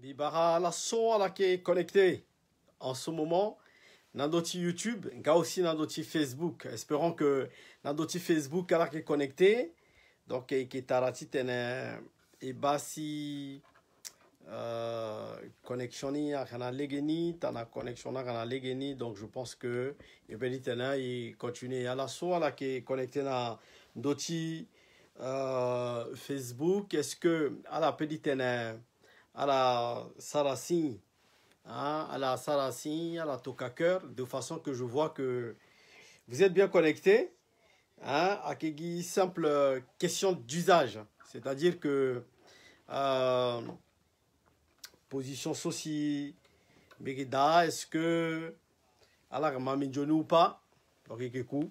Bibara la sola qui est connecté en ce moment. Nandoti YouTube, ga aussi Nandoti Facebook. Espérons que Nandoti Facebook car qui est connecté. Donc qui eh, est tene et eh, basi euh, connexion ni kana legeni, tana connexion na kana legeni. Donc je pense que et beli il continue à la sola qui est connecté na Nandoti euh, Facebook. Est-ce que à la petite tene à la Saracine, hein, à la Saracine, à la tokakur, de façon que je vois que vous êtes bien connectés. à hein, Kegi, simple question d'usage, c'est-à-dire que euh, position soci, est-ce que Allah m'a ou pas? Donc, Kekou.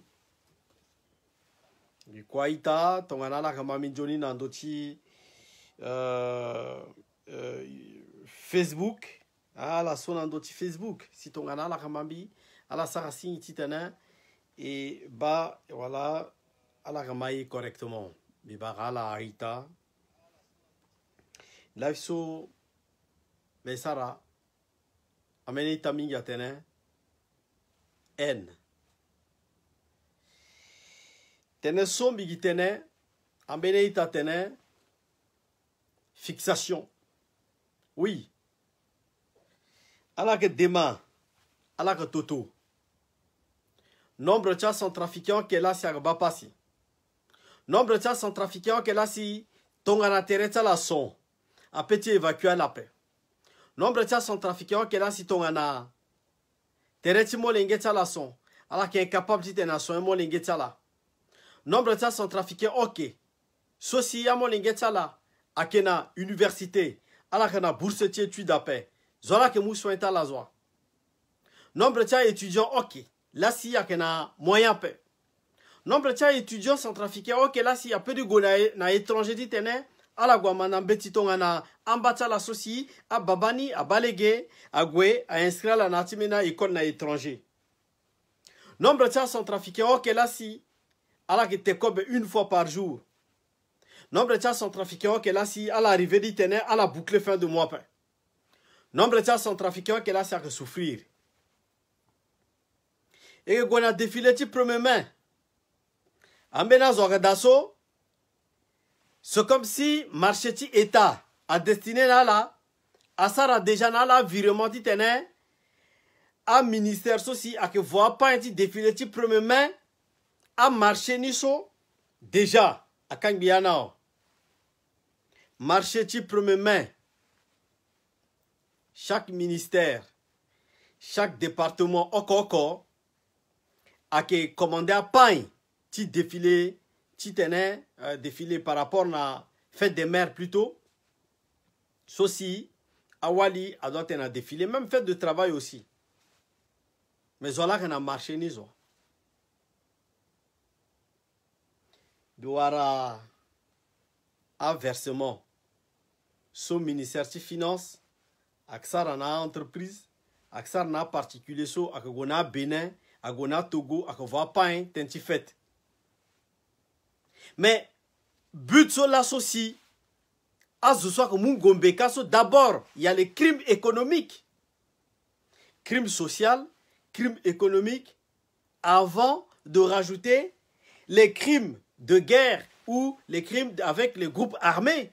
Kwaita, Tongana, Allah n'andoti euh, facebook à ah, la son facebook si ton ala la ramambi, ala sara signe Et, et ba voilà ala la correctement mais ba à ala mais so mais sara amene n tene sombi mbigi amené fixation oui. Alors que demain, alors que Toto, nombre de sont trafiquants que là si Nombre de sont trafiquants que là si Tongana la son, a petit évacué la paix. Nombre de sont trafiquants que là si Tongana la son, alors qui est incapable de nation Molingeta la. Nombre de sont trafiquants, ok. Ceci la, à Kena, université, ala kana bourse ti étude ape zo ala yeke mu soin ti ala zo a nombre ti aétudiant oke la si ayeke na moyen ape nombre ti aétudiant centrafricain oke la si apeut dugo na, na étranger ti tënë ala gue ama na mbe ti tongana amba ti ala so si ababa ni aba lege ague ainscrit ala na yâ ti mbeni école na étranger nombre ti acentrafricain oke la si ala yeke te kobe une fois par jour nombre tya centrafricain ke la si ala arrivé di tene ala boucler fin de mois pe nombre tya centrafricain ke la si ayeke souffrir e yeke gue na défilé ti premier mai ambeni azo ayeke da so c'est comme si marché ti état adestiné na ala asara déjà na ala virement ti tene aministère so si ayeke voa pain ti défilé ti premier mai amarché ni so déjà akangbi ya na o Marché tu premier mai. Chaque ministère, chaque département, encore, a que commandé à pain. petit défilé, euh, défilé par rapport à la fête des mères plutôt. Ceci, à Wali, à droite, défilé, même fête de travail aussi. Mais voilà qu'on a marché, ni zo. un so ministère des finance y na entreprise il na particulier so il y a benin togo akova pain mais but so la d'abord il y a les crimes économiques crimes sociaux, crimes économiques avant de rajouter les crimes de guerre ou les crimes avec les groupes armés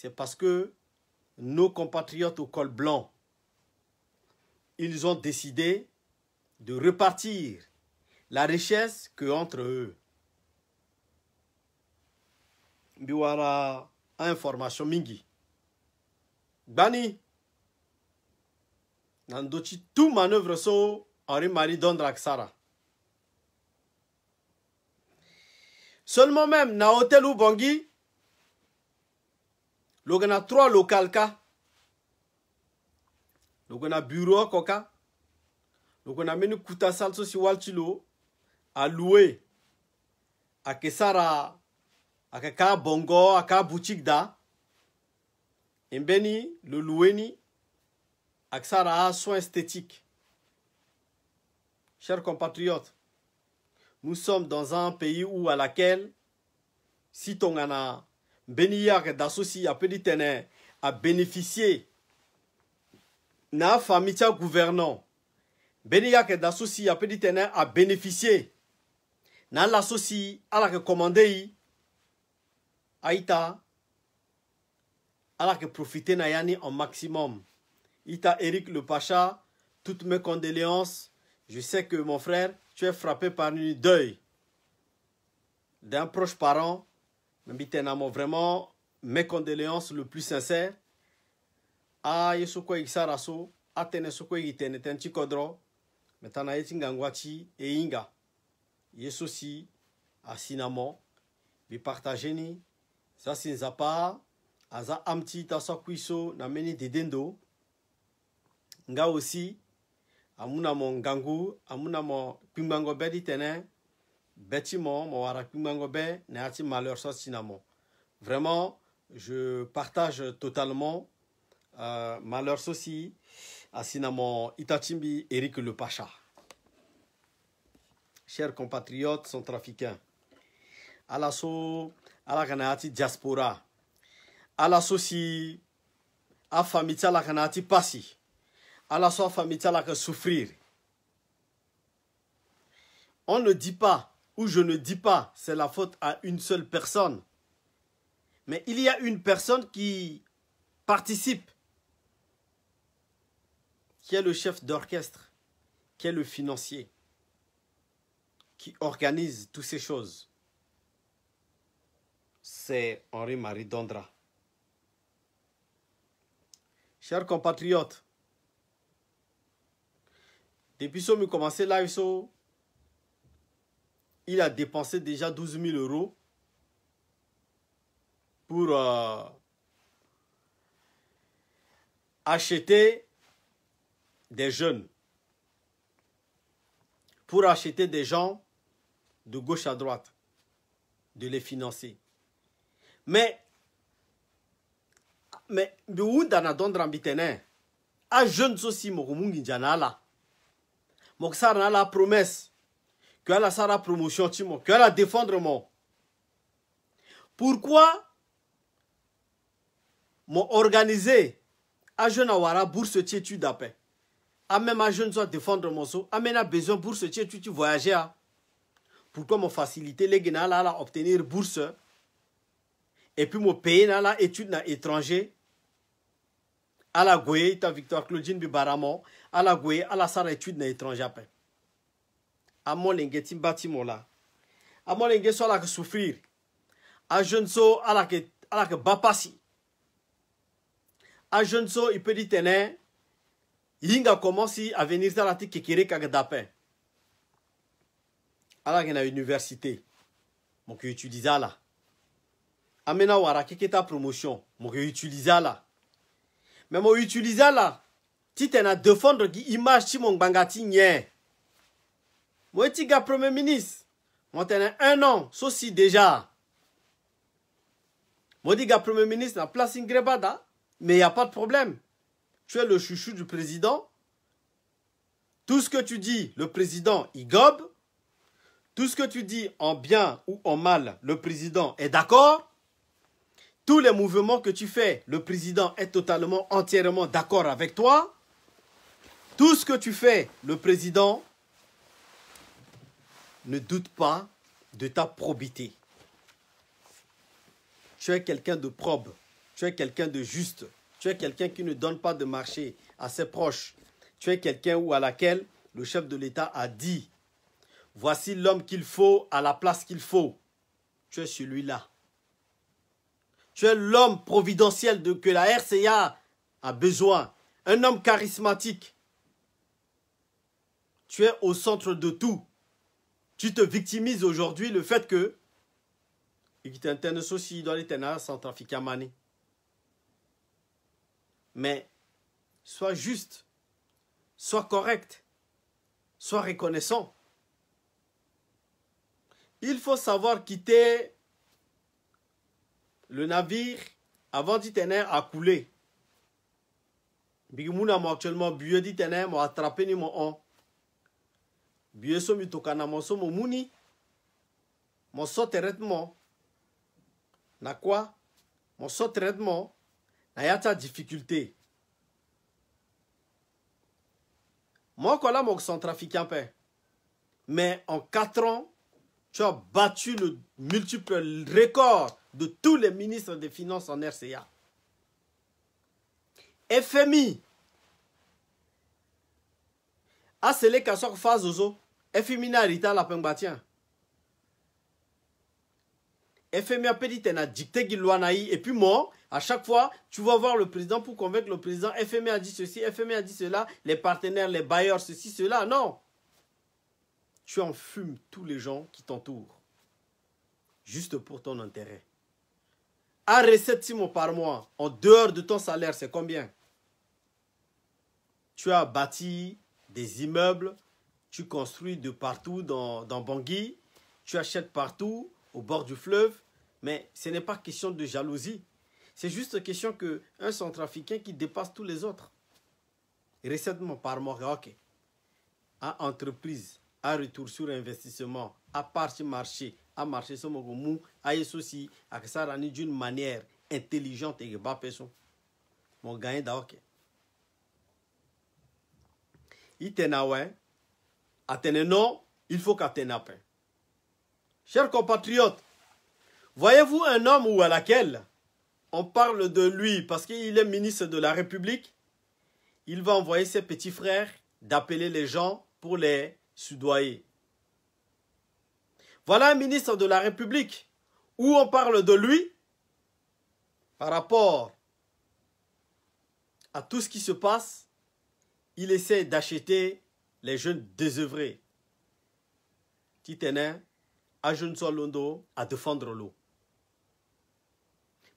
c'est parce que nos compatriotes au col blanc, ils ont décidé de repartir la richesse que entre eux. Biwara information mingi. Bani. Nandochi tout manœuvre so Henri Marie Dondraksara. Seulement même na hôtel ou lo ga na trois local ka lo ga na bureau oko ka lo ga na mbeni kuta sale so si wali ti lo alue ayeke sara ayeke kâ bongo akâ boutique da e mbeni lo lue ni ayeke sara asoin esthétique chers compatriotes nous sommes dans un pays où à laquelle si tongana Beniyak Dassouci a Tenet à bénéficier Na Famitia gouvernant. Beniyak Dassouci a Tenet à bénéficié. Na l'associ à la commandé. Aïta. À la profiter na yani en maximum. Ita Eric le Pacha, toutes mes condoléances. Je sais que mon frère, tu es frappé par une deuil d'un proche parent mbitenamo vraiment mes condoléances le plus sincère aye so kue gi sara so atene so kue gi tene tene ti kodro me tâ na ye ti ngangwa ti e hinga ye so si asi na mo mbi partage ni za si nzapa aza am ti ta so akui so na mbeni dede ndo nga aussi amû na mo ngangu amû na mo kpingbango be ti tene bâtiment, mon arakumangobe, neati malheur soit sinamo. Vraiment, je partage totalement euh, malheur ceci à sinamo Itachimbi, Eric le Pacha. Chers compatriotes centrafricains, à la so, à la ganati diaspora, à la souci à famita la ganati passi, à la l'assaut famita la souffrir. On ne dit pas où je ne dis pas c'est la faute à une seule personne, mais il y a une personne qui participe, qui est le chef d'orchestre, qui est le financier, qui organise toutes ces choses. C'est Henri-Marie Dondra. Chers compatriotes, depuis que nous commençons live, il a dépensé déjà 12 000 euros pour euh, acheter des jeunes, pour acheter des gens de gauche à droite, de les financer. Mais, mais, mais, mais, à jeune mais, n'a la promesse, que la sara promotion timo que la défendre mon pourquoi m'organiser à jeune awara bourse tu d'appel à même à jeune soit défendre mon so à a besoin bourse tu tu voyager à hein? pourquoi m'ont facilité les gars là obtenir bourse et puis mon payer là la étude na étranger à la Goué, ta Victor Claudine Bibaramo, à la Goué, à la Sara étude na étranger paix. amolenge ti ba ti mo la amolenge so ala yeke souffrir ajeune so ala yeke ala yeke ba pasi ajeune so e peut ti tene hinga comment si avenir ti ala ti kekere kage dape ala yeke na université mo yeke utilize ala ambeni awara keke ti apromotion mo yeke utilize ala me mo utilize ala ti tene adefendre gi image ti mo ngbanga ti nye Moi, premier ministre. maintenant un an, ceci déjà. Moi, premier ministre, la place ingrébada, mais il n'y a pas de problème. Tu es le chouchou du président. Tout ce que tu dis, le président, il gobe. Tout ce que tu dis en bien ou en mal, le président est d'accord. Tous les mouvements que tu fais, le président est totalement, entièrement d'accord avec toi. Tout ce que tu fais, le président ne doute pas de ta probité. Tu es quelqu'un de probe, tu es quelqu'un de juste, tu es quelqu'un qui ne donne pas de marché à ses proches, tu es quelqu'un ou à laquelle le chef de l'État a dit, voici l'homme qu'il faut à la place qu'il faut. Tu es celui-là. Tu es l'homme providentiel de, que la RCA a besoin, un homme charismatique. Tu es au centre de tout. Tu te victimises aujourd'hui le fait que il de souci dans Ténèbres sans trafic à mané. Mais sois juste, sois correct, sois reconnaissant. Il faut savoir quitter le navire avant d'itener à couler. Bigmouna m'a actuellement bué ténèbre, m'a attrapé ni mon on biye so mi tokana mo so mo muni mo so na y mo so tere difficulté? na ya difficulté moko la mo son trafiqué un peu mais en 4 ans tu as battu le multiple record de tous les ministres des Finances en RCA. FMI. a C'est Asele aux Fazozo efemina rita à e a dit et puis moi, à chaque fois tu vas voir le président pour convaincre le président e FMI a dit ceci e FMI a dit cela les partenaires les bailleurs ceci cela non tu en fumes tous les gens qui t'entourent juste pour ton intérêt à recette par mois en dehors de ton salaire c'est combien tu as bâti des immeubles tu construis de partout dans, Bangui, tu achètes partout, au bord du fleuve, mais ce n'est pas question de jalousie. C'est juste question qu'un centrafricain qui dépasse tous les autres, récemment par mois. à entreprise, à retour sur investissement, à partir marché, à marché sur mou, à à rende d'une manière intelligente et pas personne. Mon gagne d'Aoké. Itenawe, Athéné, non, il faut qu'Athéné apprenne. Chers compatriotes, voyez-vous un homme ou à laquelle on parle de lui parce qu'il est ministre de la République, il va envoyer ses petits frères d'appeler les gens pour les soudoyer. Voilà un ministre de la République où on parle de lui par rapport à tout ce qui se passe. Il essaie d'acheter les jeunes désœuvrés qui tenaient à Londo à défendre l'eau.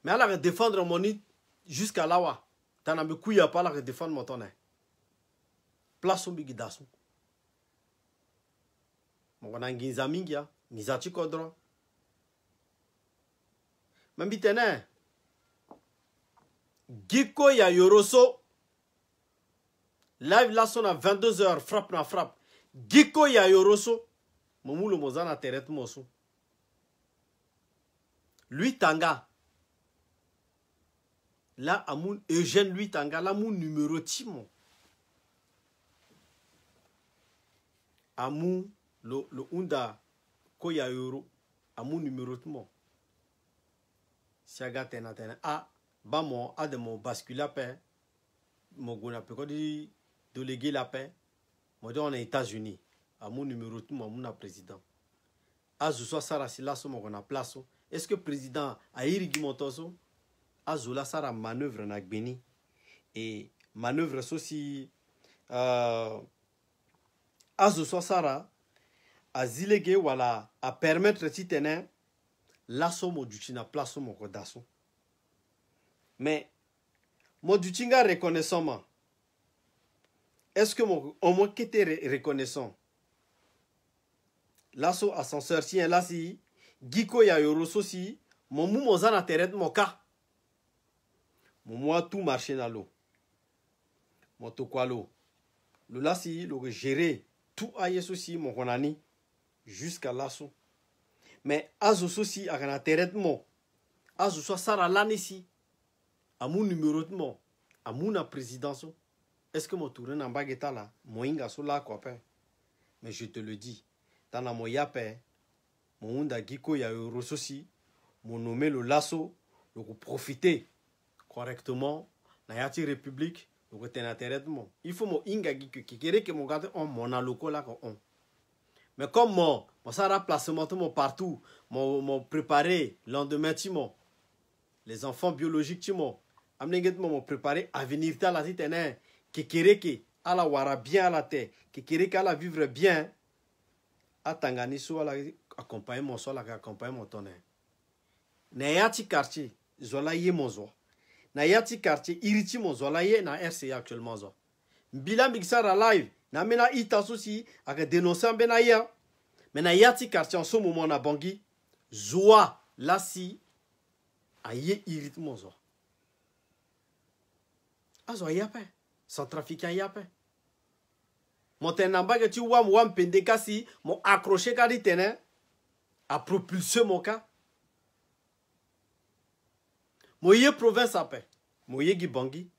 Mais à défendre mon jusqu'à Lawa, t'en as beaucoup à pas la défendre mon tonnerre. Place au bigidasu. Mon ginza mingia, hein. nizati kodron. Mais Giko ya yoroso. live laso na 22h frappe na frappe giko ya yoro so mo mu lo mo za na tere ti mo so lui tanga la amu eugène lui tanga la mu numéro ti mo amu lo, lo hunda ko ya yoro amu numéro ti mo si aga tene atene a ah, ba mo ade ah, mo bascula ape mo gue na peko ti la paix. Moi, dɔn na états-unis à mon numéro tout mon président azu so si laso moko na place est ce que président a airigi moto so azo la Sarah manœuvre en gbeni et manœuvre aussi. si uh, azo so asara azilege wala apermettre ti tene laso mo place so moko mais mo duti reconnaissant est-ce que mon, au moins reconnaissant L'asso ascenseur si un hein, si giko ya eu so si mon mou mon zan ka. mon cas mon moi tout marché dans l'eau mon to quoi l'eau le la si le tout a souci mon konani jusqu'à l'asso. mais souci so si a kana intérêt mon azo so sara lani si mon numéro mon na présidence est-ce que mon tourne na mbage ta la mohinga so lakua ape mais je te le dis dans la moya ya mon onda hunda ya euro souci. Mon mo le lasso le profiter correctement na ya ti république loko tene il faut mo inga giko qui kekere que mon ga en oh, mon aloko na loko oh, oh. mais comme mo mon sara remplacement ti partout mon mon préparé lendemain ti les enfants biologiques ti mo amlenge mon mo à venir avenir ti ala ti kekereke ala wara bien ala tɛ kekereke ala vivre bien atanga ni so ala accompagne mo so ala ka accompagne mo tɔnɛ na ya ti quartier zɔ la ye mo zɔ na ya ti quartier iri ti mo zɔ la ye na rca actuellement zɔ mbila mbi gi sara live na ambeni aita so si ayeke dénonce ambeni aya me na ya ti quartier en so moment na bangi zwa la si aye iri ti mo zɔ azo aya ape trafiquant hein, a Mon tenamba que tu wam wam pendeka si mon accroché hein. à a propulsé mon cas. Mon yé province ape. Mon yé gibangi.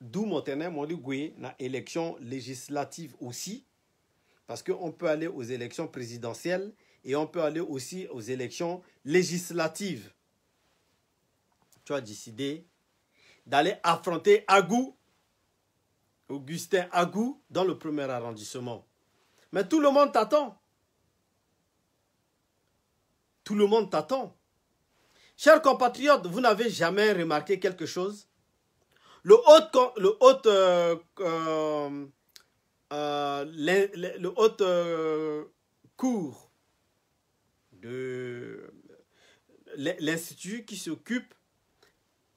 D'où mon tenen hein, mon gué na élection législative aussi. Parce qu'on peut aller aux élections présidentielles et on peut aller aussi aux élections législatives. Tu as décidé d'aller affronter Agou Augustin Agou dans le premier arrondissement. Mais tout le monde t'attend. Tout le monde t'attend. Chers compatriotes, vous n'avez jamais remarqué quelque chose Le haut, le euh, euh, euh, cours de l'institut qui s'occupe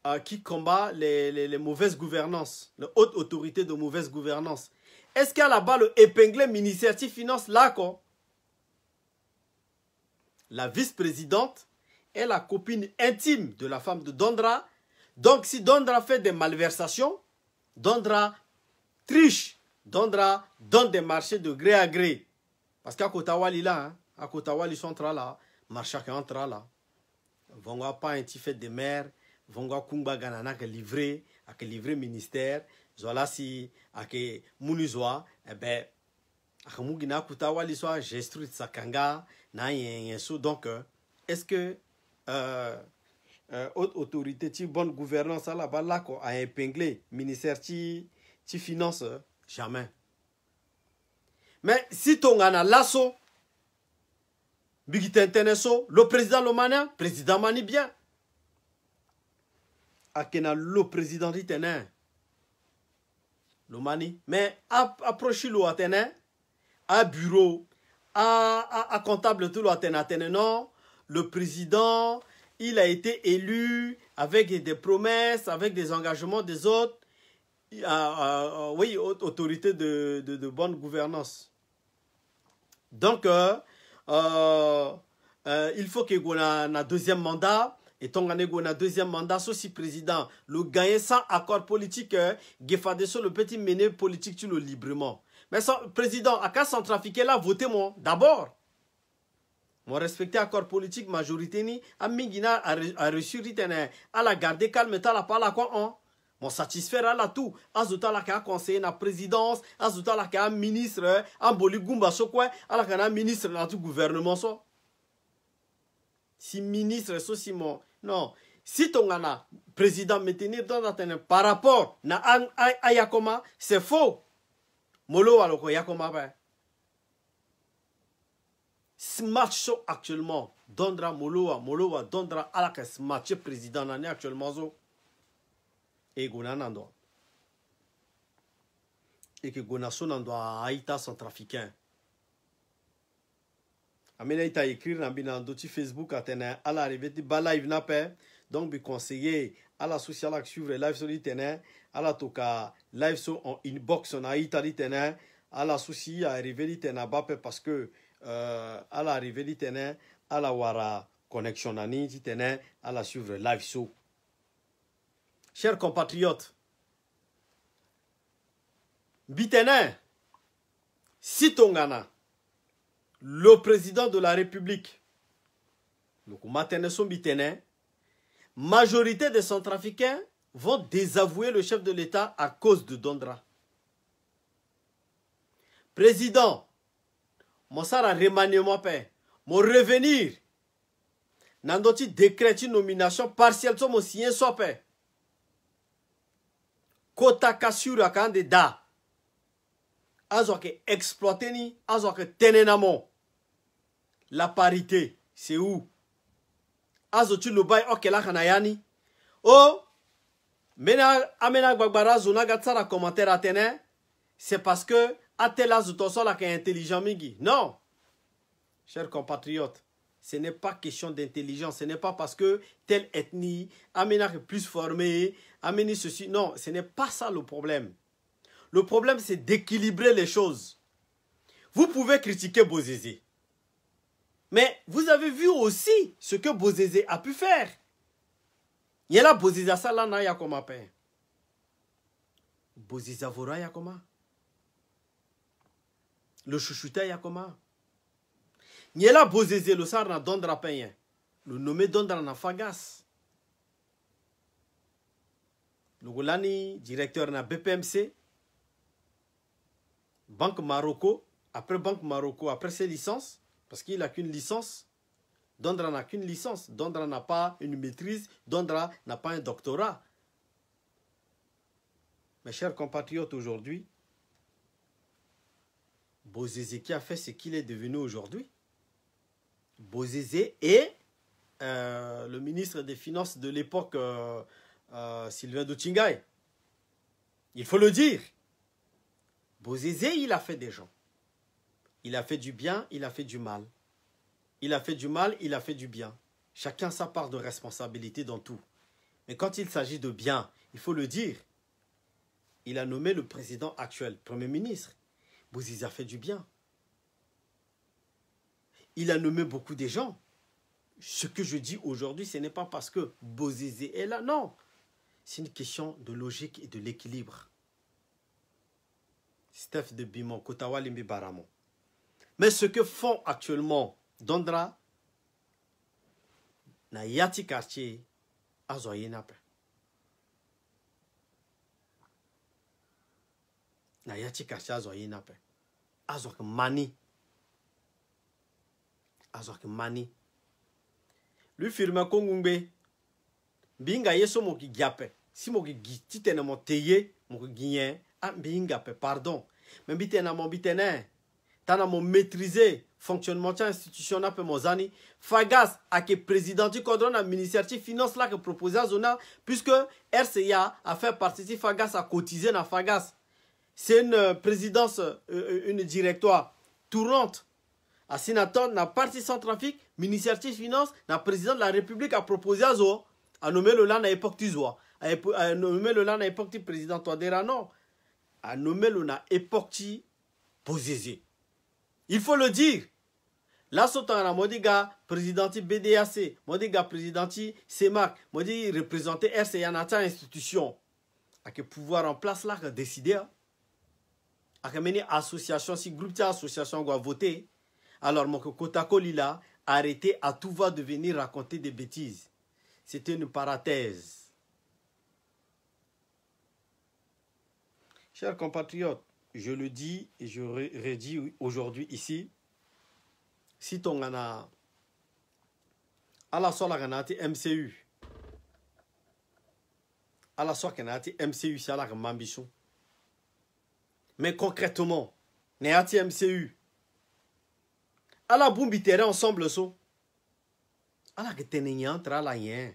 euh, qui combat les, mauvaises gouvernances, les haute autorité de mauvaise gouvernance. Est-ce qu'il y a là-bas le épinglé Ministère Finance, là, quoi La vice-présidente est la copine intime de la femme de Dondra. Donc, si Dondra fait des malversations, Dondra triche, Dondra donne des marchés de gré à gré. Parce qu'à Kotawali, là, hein, à Kotawali, ils sont là, marchés qui là. ne vont pas un petit fait des mères. vongo akungba ga na eh na ayeke livre ayeke livre ministère zo ala si ayeke mû ni zo ebe ayeke mu gi na akuta awali so agestrut saka nga na ayenyen so donc euh, est ce que euh, euh, autorité ti bonne gouvernance ala ba lako aempingle ministère ti ti finance euh, jamais mais si tongana laso mbi gi tentene so lo président lo mania président mani bien akena président président tene le mani mais approche lo à à bureau à à comptable tout le le président il a été élu avec des promesses avec des engagements des autres à, oui autorité de, de, bonne gouvernance donc euh, euh, euh, il faut que a un deuxième mandat et négo un deuxième mandat ceci président le gagné sans accord politique euh, sur le petit mené politique tu le librement mais son président sans trafiquer là votez moi d'abord mon respecté accord politique majorité ni amingina a reçu ritene hein, à la garder calme ta la pala quoi on hein? mon satisfaire la tout zouta hein, la ka conseiller na présidence azuta la ka ministre en boligumba sokwe ala kana ministre dans tout gouvernement so si ministre so si mo non si tongana président maintenir tonza tene par rapport na ayakoma c'est faux mo lo waloko yakoma ape smatch so actuellement dondra mo lowa mo lowa dondra ala yeke smatche président na ni actuellement so e gue na na ndo e yeke gue na so na ndo aita centrafricain ami na e ta écrire na mbi na ndö ti facebook atene ala arrivé ti ba live na ape donc mbi conseiller ala so si ala yeke suivre live so ti tene ala toka live so en inbox na aita ti tene ala so si arrivé ti tene abâ ape parce que euh, ala arrivé ti tene ala wara connexion na ni ti tene ala suivre live so chers compatriotes mbi tene si tongana le président de la République, majorité des centrafricains vont désavouer le chef de l'État à cause de Dondra. Président, mon sara mon paix, mon revenir, nandoti décrète une nomination partielle sur mon sien soit paix. Kota kasura kande da. Azo ke exploiter ni, azo ke tenenamo la parité, c'est où azotu lobai okelaka na yani Oh, Mena amena agbagbara commentaire atene c'est parce que zuto sola est intelligent mingi non chers compatriotes ce n'est pas question d'intelligence ce n'est pas parce que telle ethnie est plus formée ameni ceci non ce n'est pas ça le problème le problème c'est d'équilibrer les choses vous pouvez critiquer Bozizi. Mais vous avez vu aussi ce que Bozézé a pu faire. Yela Bozéza salana yakoma pe. Bozéza vora yakoma. Le chouchouta yakoma. Yela Bozézé le sarna dondra peyen. Le nommé dondra la fagas. Lugulani, directeur na BPMC. Banque Marocco. Après Banque Marocco, après ses licences. Parce qu'il n'a qu'une licence. Dondra n'a qu'une licence. Dondra n'a pas une maîtrise. Dondra n'a pas un doctorat. Mes chers compatriotes, aujourd'hui, Bozézé a fait ce qu'il est devenu aujourd'hui. Bozézé et euh, le ministre des Finances de l'époque, euh, euh, Sylvain Doutingaï. Il faut le dire. Bozézé, il a fait des gens. Il a fait du bien, il a fait du mal. Il a fait du mal, il a fait du bien. Chacun sa part de responsabilité dans tout. Mais quand il s'agit de bien, il faut le dire. Il a nommé le président actuel, Premier ministre. Bouziz a fait du bien. Il a nommé beaucoup de gens. Ce que je dis aujourd'hui, ce n'est pas parce que Bozizé est là, non. C'est une question de logique et de l'équilibre. Steph de Bimon, Baramon. Mais ce que font actuellement Dondra, na yati quartier azoyinape. Na yati quartier azoyinape. Azok mani. Azok mani. Lui firme kongumbe. Binga yeso moki giape. Si moki gitite na moteye, moki ginyen. Ah, binga pe, pardon. Mais bitena tana mon maîtriser fonctionnement institutionnel institution na été président du président président la ministère finance que à Zona, puisque rca a fait partie de Fagas, a cotisé dans Fagas. c'est une euh, présidence euh, euh, une directoire tournante à na la na parti centrafrique ministère des finance na président de la république a Zo. azo à nommer la na époque tu a nommé le la à époque président Touadera. non nommé le na époque il faut le dire. Là, ce temps-là, La modiga présidenti BDAC, modiga présidenti CEMAC, modi représenté RCA l'institution, institution. que pouvoir en place là que décider. Hein. Avec mener association si groupe de l'association doit voter. Alors mon kotako lila arrêtez à tout va de venir raconter des bêtises. C'était une parenthèse. Chers compatriotes, je le dis et je redis aujourd'hui ici, si ton gana, ala la gana ti MCU, ala la gana ti MCU c'est la ambition. Mais concrètement, ne MCU, ala bumbi tere ensemble so, ala que tene nyantra la yen,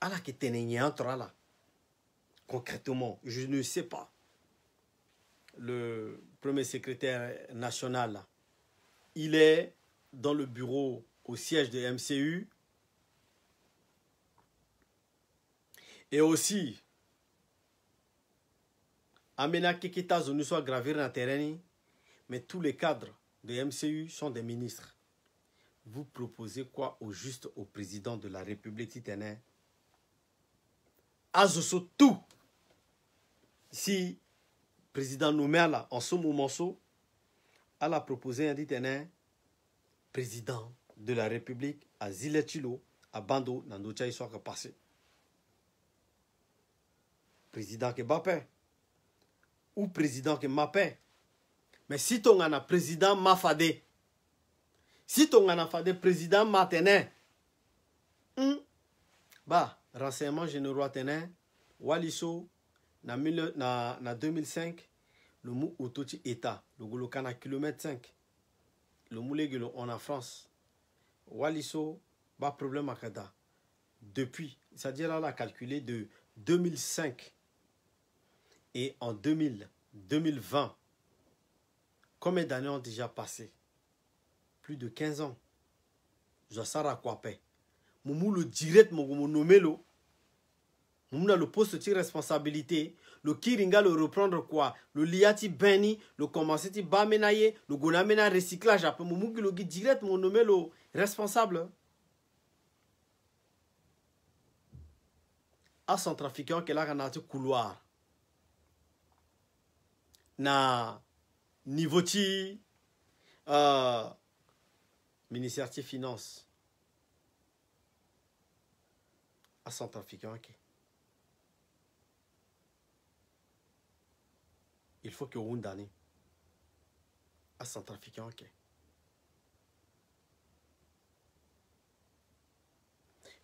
ala que tene nyantra la concrètement, je ne sais pas. Le premier secrétaire national, il est dans le bureau au siège de MCU. Et aussi, Amena Kikita soit Gravir terrain. mais tous les cadres de MCU sont des ministres. Vous proposez quoi au juste au président de la République titané Azoso tout si président nous là, en ce moment, elle a proposé un ditene président de la République à Ziletilo, à Bando, dans notre histoire passé. Président qui ou président qui Mapé. Mais si ton un président Mafadé, si ton as un président Matené, hmm, bah, renseignement généraux Atené, Waliso, en 2005 le mou auto état, le eta km kilomètre 5 le mu est en france wali so problème à depuis c'est à dire la calculé de 2005 et en 2000 2020 combien d'années ont déjà passé plus de 15 ans je sara quoi mu Mou le direct mon mo nomelo le poste de responsabilité Le Kiringa Le reprendre quoi le lia Beni, le le Bamenaye, le ti ba Après, le le gue na ambeni arecyclage le direct mo nommé le responsable acentrafiqueur ke laka ti couloir na niveau ti euh, ministère finances finance son ke okay. il faut que Wundani, à trafiquant ok.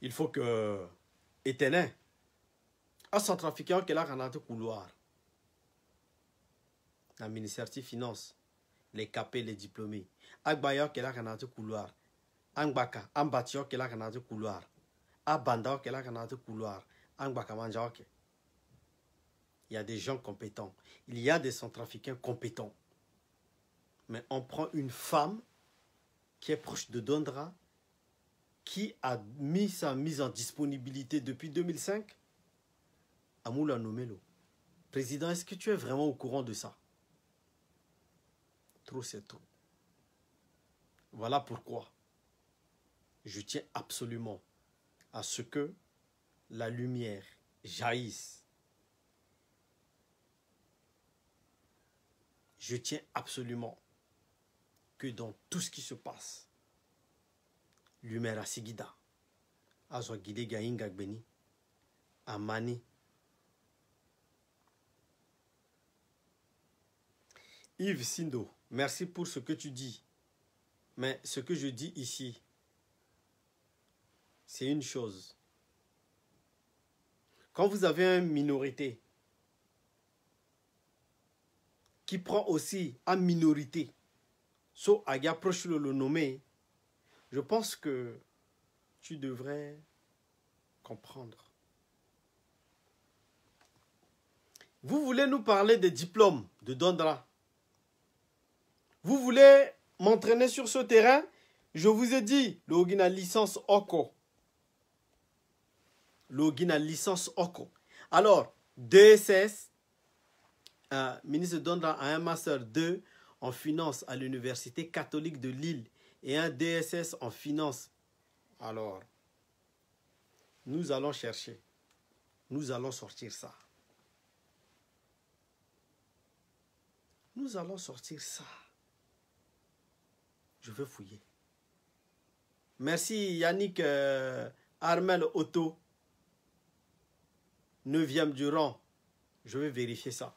Il faut que euh, Étenen, à trafiquant est là, Renate Couloir, dans le ministère des Finances, les capés, les diplômés, Agbaya, est là, Renate Couloir, Angbaka, qui est là, un Couloir, Abanda, est là, Renate Couloir, Angbaka, Manja, ok il y a des gens compétents, il y a des centrafricains compétents. Mais on prend une femme qui est proche de Dondra, qui a mis sa mise en disponibilité depuis 2005, Amoula Nomelo. Président, est-ce que tu es vraiment au courant de ça Trop, c'est trop. Voilà pourquoi je tiens absolument à ce que la lumière jaillisse je tiens absolument que dans tout ce qui se passe, à Sigida, Azwa Gide Beni, Amani, Yves Sindo, merci pour ce que tu dis. Mais ce que je dis ici, c'est une chose. Quand vous avez une minorité prend aussi en minorité So Aga proche le nommer, je pense que tu devrais comprendre. Vous voulez nous parler des diplômes de Dondra. Vous voulez m'entraîner sur ce terrain Je vous ai dit, le licence OCO. Le licence OCO. Alors, DSS, un euh, ministre Dondra a un Master 2 en finance à l'Université catholique de Lille et un DSS en finance. Alors, nous allons chercher. Nous allons sortir ça. Nous allons sortir ça. Je veux fouiller. Merci Yannick euh, Armel Otto. Neuvième du rang. Je vais vérifier ça.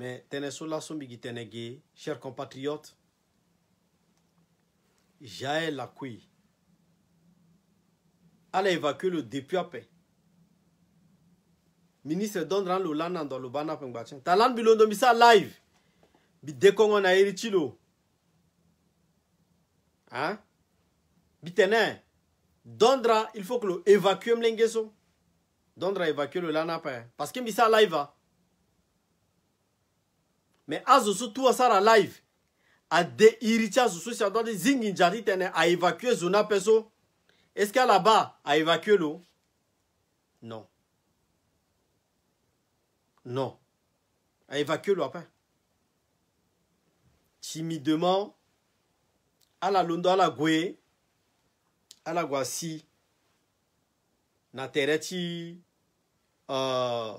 Mais Tenesola Sombigi Tenege, chers compatriotes, Jaël Lakoui allez évacuer le député Ministre Dondran Lolana dans le Bana Pengbachin. Talan Bilondo Misa live. a na Erichilo. Hein? Bitene. Dondra, il faut que le évacue Mlengeso. Dondra évacue le Lana Parce que Misa live va. Hein. me azo so tu asara live adehiri ti azo so si adodi zingi nzari tene aévacue zo na ape so est ce que alaba aévacue lo non non aévacue lo ape timidement ala londo ala gue ala gue asi na tere ti uh,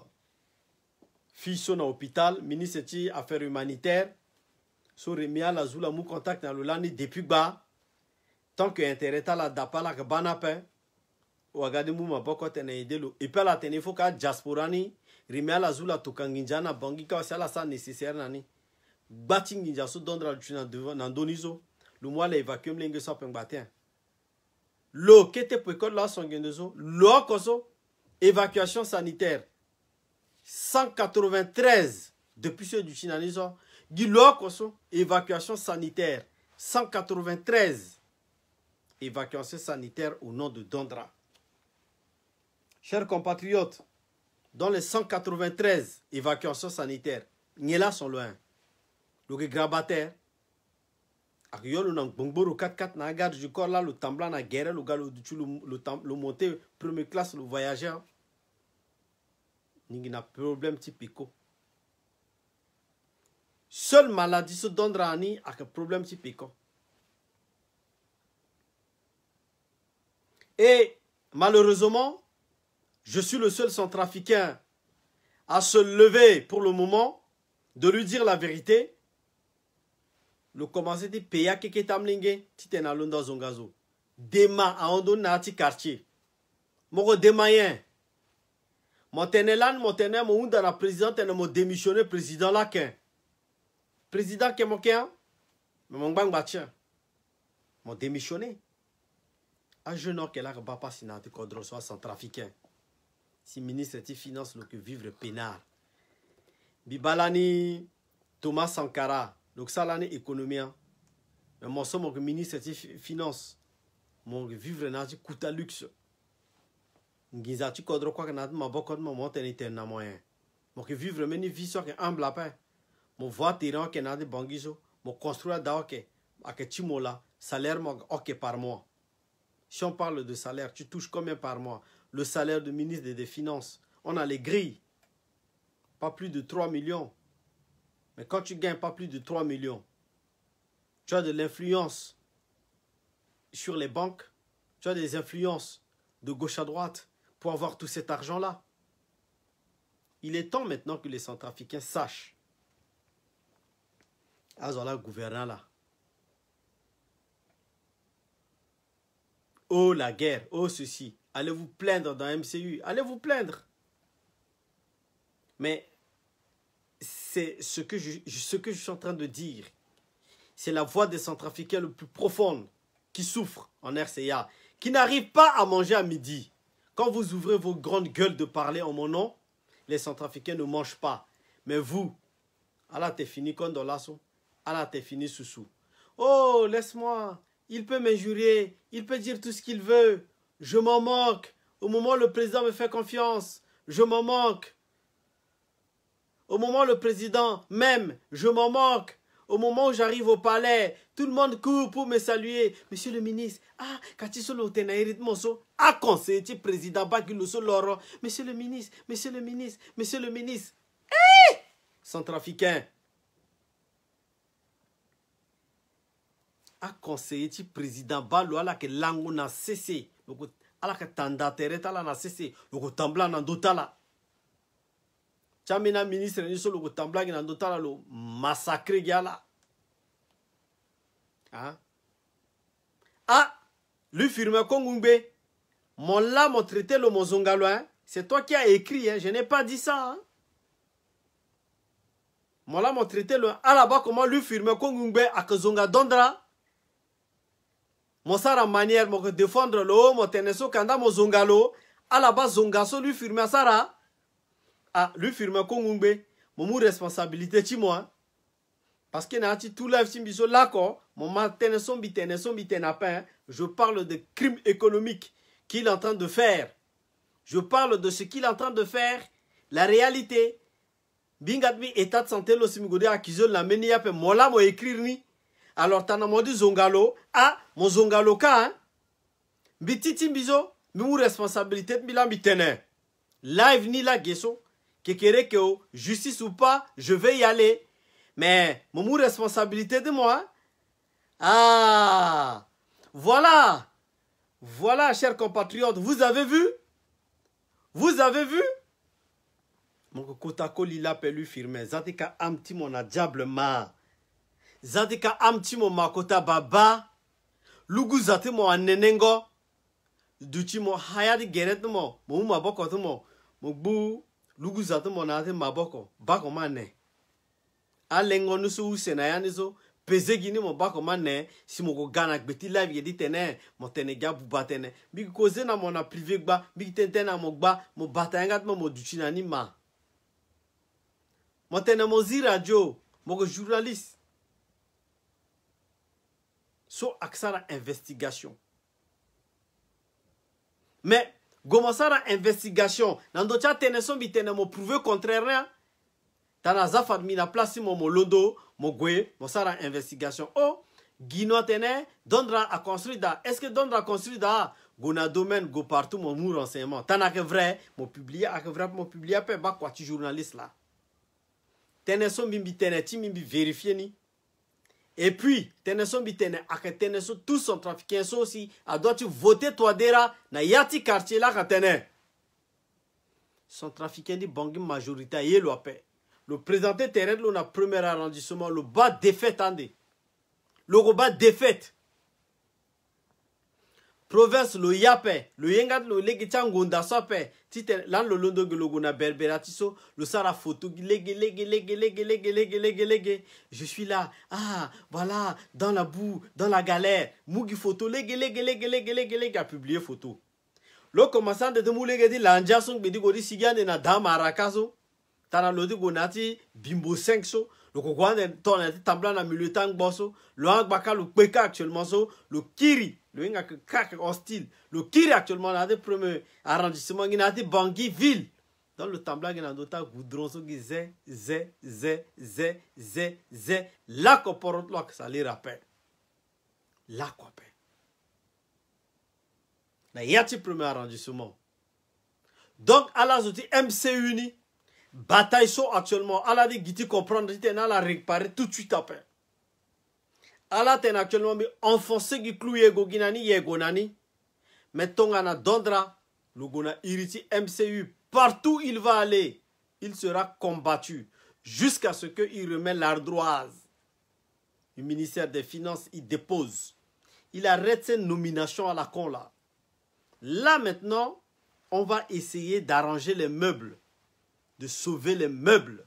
fichou nan opital, minis eti afer humaniter, sou remya la zou la mou kontak nan loulani depi ba, tanke entere tala dapa lak ban apen, ou agade mou maboko tenen yede lou, epel atene fok a jaspora ni, remya la zou la toukan ginja nan bangi, kawasya la sa neseser nan ni, batin ginja sou dondra loutu nan doni zo, lou mwa le evakyom lenge sopeng baten, lou ke te pwekot la son gen de zo, lou akon zo, evakyasyon saniter, 193 depuis ceux du Chinaniso, Gilokoso, évacuation sanitaire, 193 évacuation sanitaire au nom de Dondra. Chers compatriotes, dans les 193 évacuations sanitaires, Nyela sont loin. Le Grabater, Akiyolu nan Bongboro 4-4 na garde du corps là, le tamblan na guerre, le gars le monté, première classe, le voyageur ningi na problème problème typico. Seule maladie se donne a un problème typique. et malheureusement je suis le seul centrafricain à se lever pour le moment de lui dire la vérité le commencer ti pei que ta dans dans un dema à quartier moko demain motene lan mon mo dans la président elle m'a démissionné président là qu'un, président ke mon ken hein? Mon mon ngbangba tien hein? mo démissionné un jeune homme qui la ba pas sina contrôle, kodro so centrafricain hein? si ministre des finance le que vivre pénard. bibalani Thomas Sankara donc ça l'année économie mais mon somme ministre des finances, mon vivre na ti coûte luxe ngiza ti kodro kuâ yeke na ti maboko ti mo mo tene na mo nyen mo vivre meni vi so ayeke humble apeut mo voi terrain ke na de bangi mo construire ada oke ayeke ti mo salaire mo ok par mois si on parle de salaire tu touches combien par mois le salaire du ministre des finances on a les grilles pas plus de 3 millions mais quand tu gagnes pas plus de 3 millions tu as de l'influence sur les banques tu as des influences de gauche à droite pour avoir tout cet argent-là. Il est temps maintenant que les Centrafricains sachent. Azola ah, gouvernant là. Oh la guerre, oh ceci. Allez vous plaindre dans MCU, allez vous plaindre. Mais c'est ce, que je, ce que je suis en train de dire. C'est la voix des Centrafricains le plus profonde qui souffre en RCA, qui n'arrive pas à manger à midi. Quand vous ouvrez vos grandes gueules de parler en mon nom, les centrafricains ne mangent pas. Mais vous, Allah t'es fini Kondolasso, Allah t'es fini Soussou. Oh, laisse-moi, il peut m'injurier, il peut dire tout ce qu'il veut. Je m'en moque. Au moment où le président me fait confiance, je m'en moque. Au moment où le président m'aime, je m'en moque. Au moment où j'arrive au palais, tout le monde court pour me saluer. Monsieur le ministre, ah, tu quand le solo tenairit moso, a le président Bakiloso Loro. Monsieur le ministre, monsieur le ministre, monsieur le ministre. Eh! Centrafricain. A conseiller ti président Balo la que lango na cessé. la que tanda à la na cessé. Yoko tambla na dotala. Chamina ministre ni solo ko tambla na dotala lo massacre gala. Ah. Ah, lui firme Kongumbe. Mon là, traité, le mon hein. C'est toi qui as écrit, hein. je n'ai pas dit ça. Mon là, traité, le alaba, comment lui firme Kongumbe à Kazonga Dondra. Mon sara manière, de défendre le haut, mon teneso kanda, mon zongalo. Alaba zongaso lui firme sara. Ah, lui firme Kongumbe. Mon responsabilité, tu moi. Parce que n'a tout lève, tu me là, quoi. Mon son Tennesson à pain. je parle de crimes économiques qu'il est en train de faire. Je parle de ce qu'il est en train de faire, la réalité. Bingadmi, état de santé lo simigode accusé la meniape mola mo écrire ni. Alors t'en as zongalo, ah, mon zongalo ka, hein. Bititi bizo, mi responsabilité mi la mitene. Live ni la Que kekere que oh, justice ou pas, je vais y aller. Mais mon responsabilité de moi, hein. Ah Voilà Voilà, chers compatriotes, vous avez vu Vous avez vu mon kota il mpe firme zatika amti mon na diable ma Zatika amti mon baba lugu mo anenengo du ti mo haya mo Mon maboko na maboko bako alengo bezegi ni mo ba ko ma ne si mo ko ga na gbe ti live yedi tene mo tene ga buba tene mbi ko ze na mo na privé gba mbi tene tene na mo gba mo bata yanga ti mo mo duti na ni ma mo tene mo zi radio mo ko journaliste so ayeke sara investigation me go mo sara investigation na ndö ti atënë so mbi tene mo prouvé contraire nia tana azafady mbi na place ti mo mo londo mo gue mo sara investigation o oh, gino tene dondra a construit da est ce que dondra construit da go na domaine go partout mo mu renseignement tan ayeke vrai mo publie ayeke vrai mo publie ape ba kua ti journaliste la tënë so mbi mbi tene ti mbi mbi vérifie ni et puis tënë so mbi tene ayeke tënë so tout son trafiquin so si adoit ti voté toadera na ya ti quartier la ayeke tënë son trafiquin ti bongi majorité aye lo ape lo présenté tere ti lo na premier arrondissement lo ba défaite ande loko ba défaite province lo ya ape lo yenga ti lo lege ti angonda so ape ti tere lani lo londöge lo gue na berbera ti so lo sara photo gi lege lege lege lege lege lege lege lege je suis là ah voilà dans la boue dans la galère mu gi photo lege lege lege lege lege lege apublie photo lo commence ande ti mu lege ti landia so ngbe ti go ti sigi ande na da maraka so t'as lo ti bimbo 5 so le kokua ton a ti na milieu tang bosso le lo angbaka lo actuellement so le kiri le nga ke kaka hostile le kiri actuellement na de premier arrondissement gi na ti bangui ville dans le tambula gi zé zé zé, zé, zé, zé, zé, zé, zé, zé, zé, zé. La poro lo sali la na yati premier arrondissement donc à la zoti mc uni bataille sont actuellement Allah dit giti comprendre il a la réparer tout de suite après Allah tene actuellement enfoncé enfoncer gi clou yego mais ton dondra Luguna irici mcu partout il va aller il sera combattu jusqu'à ce qu'il il l'ardoise le ministère des finances il dépose il arrête ses nominations à la con là là maintenant on va essayer d'arranger les meubles de sauver les meubles.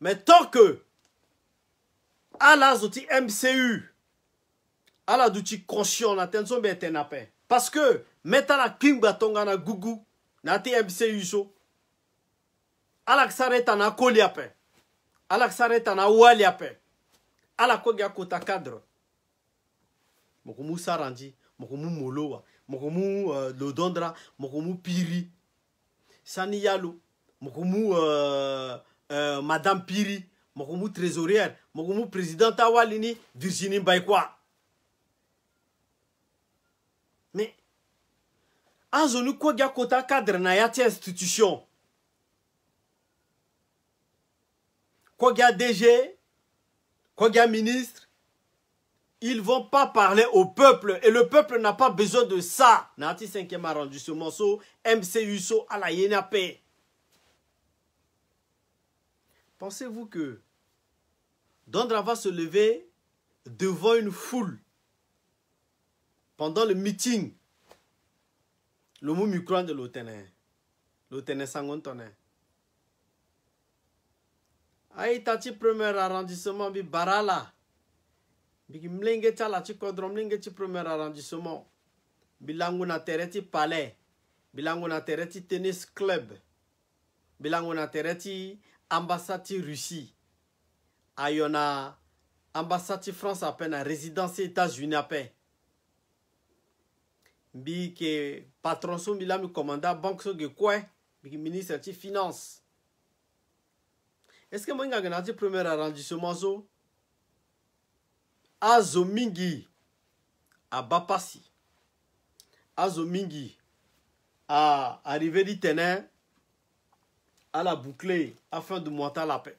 Mais tant que Alazouti MCU, Aladouti Konshion, Natenzo Betenapé, parce que la Metala Kimba Tongana Gugu, ti MCU, so, Alaksare Tana ouali wali à la Alakogia Kota Cadre, Mokumu Sarandi, Mokumu Molowa, Mokumu euh, Lodondra, Mokumu Piri, sani yalu moko mu uh, uh, madame piri moko trésorière moko mu présidente awali ni virginie mbaikwa me azoni kogi kota cadre na ya ti institution dg adg kogi aministre Ils ne vont pas parler au peuple et le peuple n'a pas besoin de ça. Nati 5e arrondissement. rendu MC à la Yenapé. Pensez-vous que Dondra va se lever devant une foule pendant le meeting le mot micro de l'autené Il y aïe tati premier arrondissement bi barala mbigi mlenge ti ala ti kodro mlenge ti premier arrondissement mbi lango na terrain ti palais mbi lango na terrain ti tennis club mbi lango na terrain ti ambassade ti russie ayo na ambassade ti france ape na résidence ti états-unis ape mbi yeke patron so mbi la mbi commandant banque so ge kue mbi yeke ministre ti finance est ce que mo hinga ge na ti premier arrondissement so azo mingi aba mpasi azo mingi arrivé du ténin à la boucler afin de monter à la paix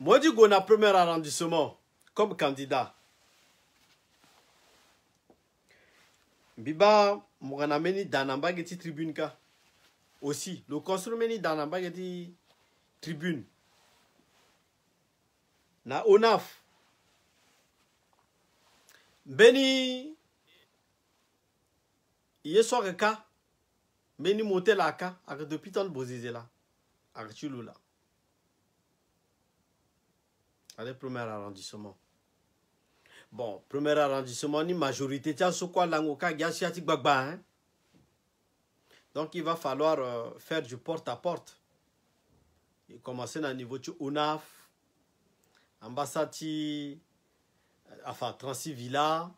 Modigo na premier arrondissement comme candidat mbiba moka na mbeni da na mbage ti tribune ka aussi le construmeni dans la ti tribune na onaf Beni ye so ayeke ka motel aka depuis tol Bozizela la ayeke ti là premier arrondissement bon premier arrondissement ni majorité tiens ce quoi l'angoka donc, il va falloir euh, faire du porte-à-porte. Et Commencer à niveau de UNAF, Ambassati, euh, enfin, Transivilla,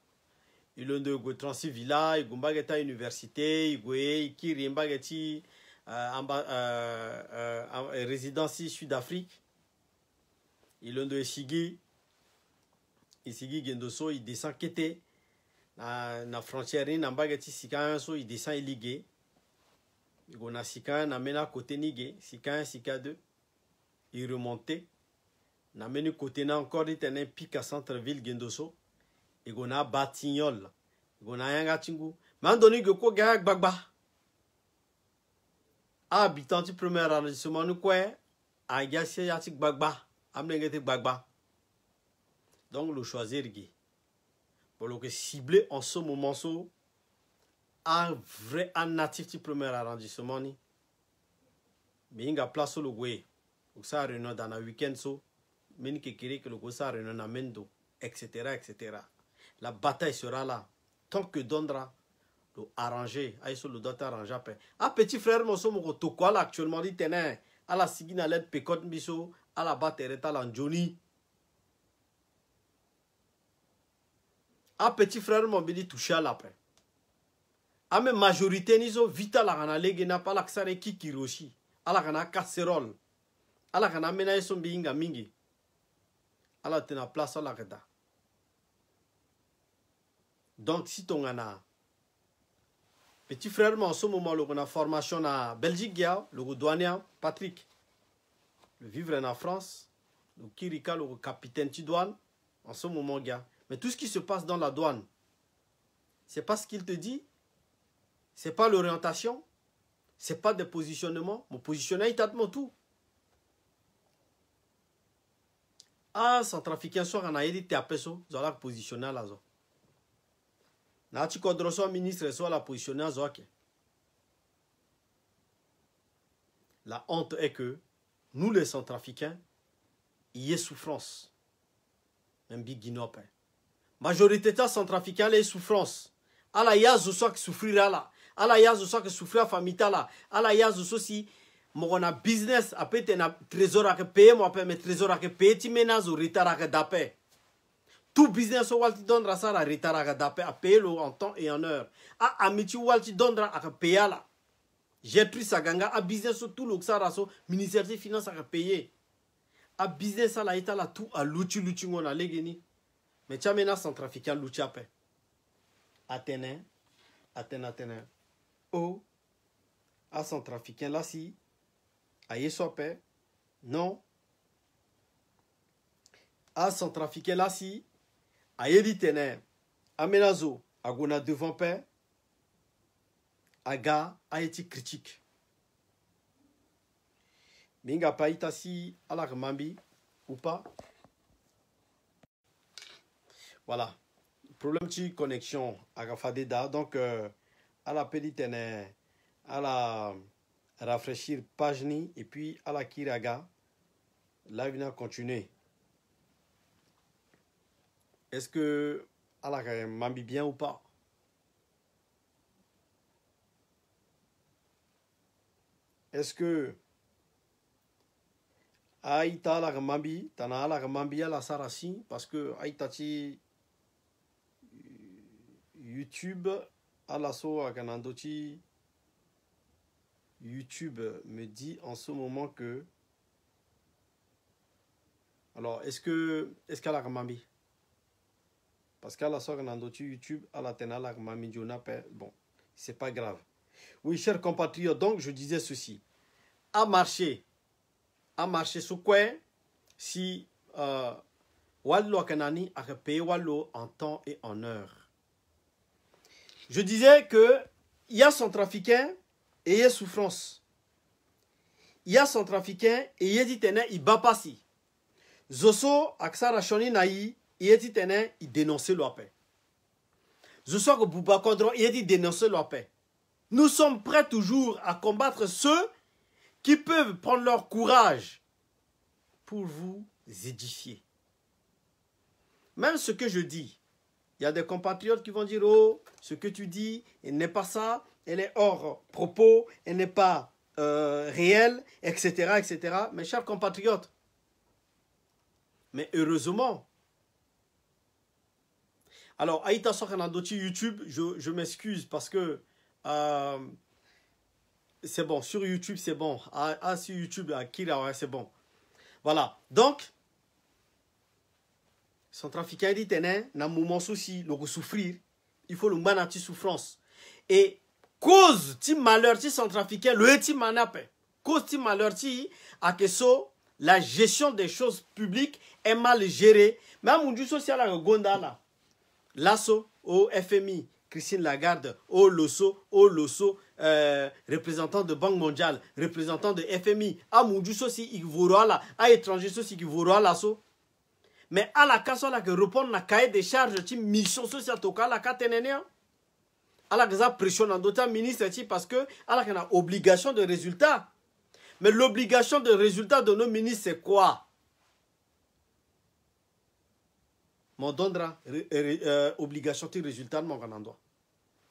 ilondo Transivilla, Igumbageta Université, Igwe, Ikirimbageti, euh, euh, euh, résidence Sud-Afrique, de Sigi, sigi Gendoso, il descend Kete, la, frontière, Nambageti il descend Iligé. On a Sika Namena côté Nigé, Sika un Sika 2. Il remontait. Namenu côté na encore dit un pic à centre-ville Gendoso. Et on a Batignol. On a Tingu. Bagba. Habitant du premier arrondissement, nous quoi Agassé Yati Bagba. Amnengete ah, Bagba. Donc le choisir Guy. Pour le cibler en ce moment, a vrai a natif ti premier arrondissement ni mbi hinga place so lo gue lo gue dans réunion week-end so mbeni kekere yeke le gue ça réunion na mbeni ndo etc etc la bataille sera là tant que dondra Le arranger aye sur le doit arranger ape ah, petit frère mon so moko tokua ala actuellement dit tene à la na lede pekote miso à la ba tere ti ala nzoni frère mon mbi ti touché ala ape an ah, majorité nizo vital a kana lege na palakisare kikiroshi ala ah, kana kaserol ala ah, kana mena a mbi hinga mingi ala tena place oh, la kada donc si un petit frère en ce moment logo na formation en belgique ya logo douanier patrick le vivre en france le kirika le capitaine tu douane en ce moment gars mais tout ce qui se passe dans la douane c'est pas ce qu'il te dit ce n'est pas l'orientation. Ce n'est pas des positionnement. Mon positionnement, il t'attend tout. Ah, centrafricain, on en aïe, de appelles dans Tu as positionné là. tu kodro so ministre soit la positionné à La honte est que nous, les centrafricains, il y a souffrance. Même big guinopé. Majorité de centrafricains, il y a souffrance. Alors, il y a souffrira là. ala ye azo so ayeke souffre afami ti ala ala ye azo so si moko na business apeut tene trésor ayeke paye mo ape me trésor ayeke paye ti mbeni azo retard ayeke da ape tout business so wali ti dondra sara retard ayeke da ape apaye lo en temps et en heure aami ti wali ti dondra ayeke paye ala gertrude saga nga abusiness so tout lo sara so ministère ti finance ayeke paye abusiness ala ye ti ala tu aluti luti ngo na lege ni me ti ambeni acentrafricain luti ape atene atene atene a à son trafiquant Lassi, à paix non, à son trafiquant si à Yeditene à Menazo, à Gona devant Père, aga a été critique. Minga la alarmambi ou pas. Voilà. Problème de connexion à Rafadeda. Donc, euh, à la Pelitene, à la Rafraîchir Pajni et puis à la Kiraga. Là, il a continué. Est-ce que à la mambi bien ou pas Est-ce que Aïta la Mambi, Tana la Mambi la Sarasi, parce que Aïta YouTube, Alasso YouTube me dit en ce moment que. Alors, est-ce que. Est-ce qu'elle a ramami Parce qu'Alasso nandoti YouTube, Alatena, la ramami, bon, c'est pas grave. Oui, chers compatriotes, donc je disais ceci. À marcher, à marcher sous quoi si euh, Wallo Akanani a repayé Wallo en temps et en heure. Je disais que il y a trafiquant et il y a souffrance. Il y a trafiquant et il y a bat il si. Zoso aksara choni naï il y a il dénonce Je Zoso que Bouba pouvez il y a dit dénoncer paix. Nous sommes prêts toujours à combattre ceux qui peuvent prendre leur courage pour vous édifier. Même ce que je dis, il y a des compatriotes qui vont dire Oh, ce que tu dis n'est pas ça, elle est hors propos, elle n'est pas euh, réelle, etc., etc. Mes chers compatriotes, mais heureusement, alors, Aïta Sokhanadoti YouTube, je, m'excuse parce que euh, c'est bon, sur YouTube c'est bon. Ah, ah sur YouTube, à qui c'est bon. Voilà. Donc, Centrafricain dit na moment souci le souffrir il faut le mana souffrance et cause ti malheur ti centrafricain le ti cause ti malheur que so la gestion des choses publiques est mal gérée Mais même du social à gondala l'asso au FMI Christine Lagarde au loso au loso euh, représentant de Banque mondiale représentant de FMI à Moudjou ceci il là à étranger ceci qui là so mais à la so que yeke répondre na cahier de charges la mission sociale. Hein. à la ala ka tënë ni pression na ndö ministre parce que ala yeke na obligation de résultat mais l'obligation de résultat de nos ministres c'est quoi mon dondra euh, obligation de résultat de mon grand endroit.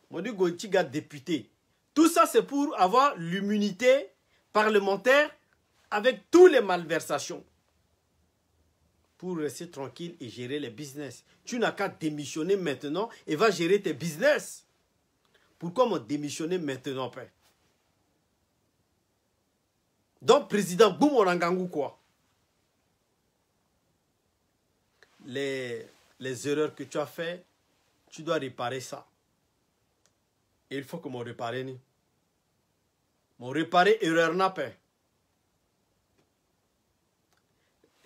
ndö mo député tout ça c'est pour avoir l'immunité parlementaire avec toutes les malversations pour rester tranquille et gérer les business. Tu n'as qu'à démissionner maintenant et va gérer tes business. Pourquoi me démissionner maintenant, père Donc, président Boum quoi les, erreurs que tu as faites, tu dois réparer ça. Et il faut que je répare. Je réparer, erreur n'a pas.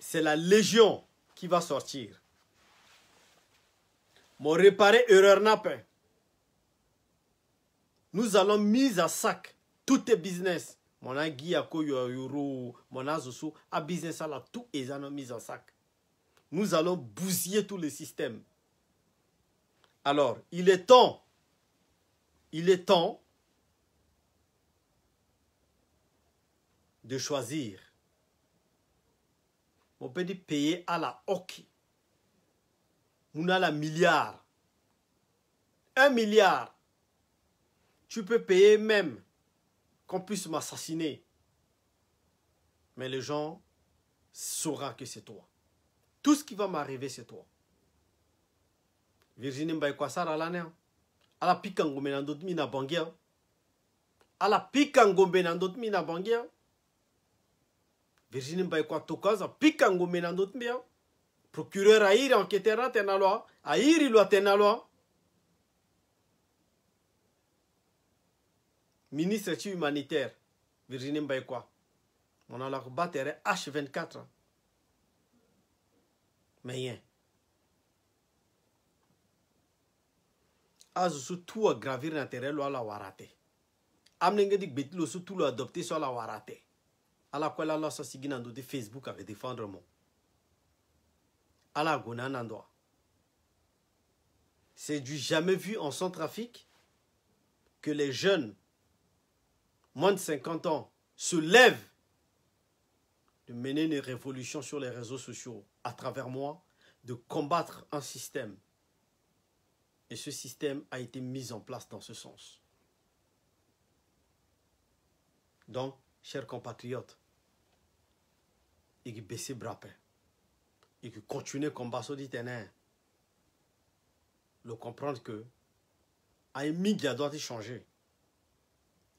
c'est la légion qui va sortir. Mon réparé erreur n'a Nous allons mise à sac tout tes business. Mon agui à mon azosu, a business la tout est mise à sac. Nous allons bousiller tout le système. Alors, il est temps, il est temps de choisir payer à la hockey, On a la milliard un milliard tu peux payer même qu'on puisse m'assassiner mais les gens sauront que c'est toi tout ce qui va m'arriver c'est toi virginie bay kwasara à ala pikango me na à na bangi ala pikango gombe dans ndoti na Virginie mba e kua tokazo ngome na ndö procureur procureur airi enquêteur atene à Iri, loi atene aloa ministre Ministère humanitaire Virginie mba on a mo na h24 Mais nyen azo tout tout gravir na tere lo la warate. a ambeni nge ti tout l'a adopté sur la warate ala la de facebook à défendre moi, c'est du jamais vu en Centrafrique que les jeunes moins de 50 ans se lèvent de mener une révolution sur les réseaux sociaux à travers moi, de combattre un système. Et ce système a été mis en place dans ce sens. Donc, chers compatriotes, il baisse pair, il continue combat sur Il Le comprendre que médias doit changer.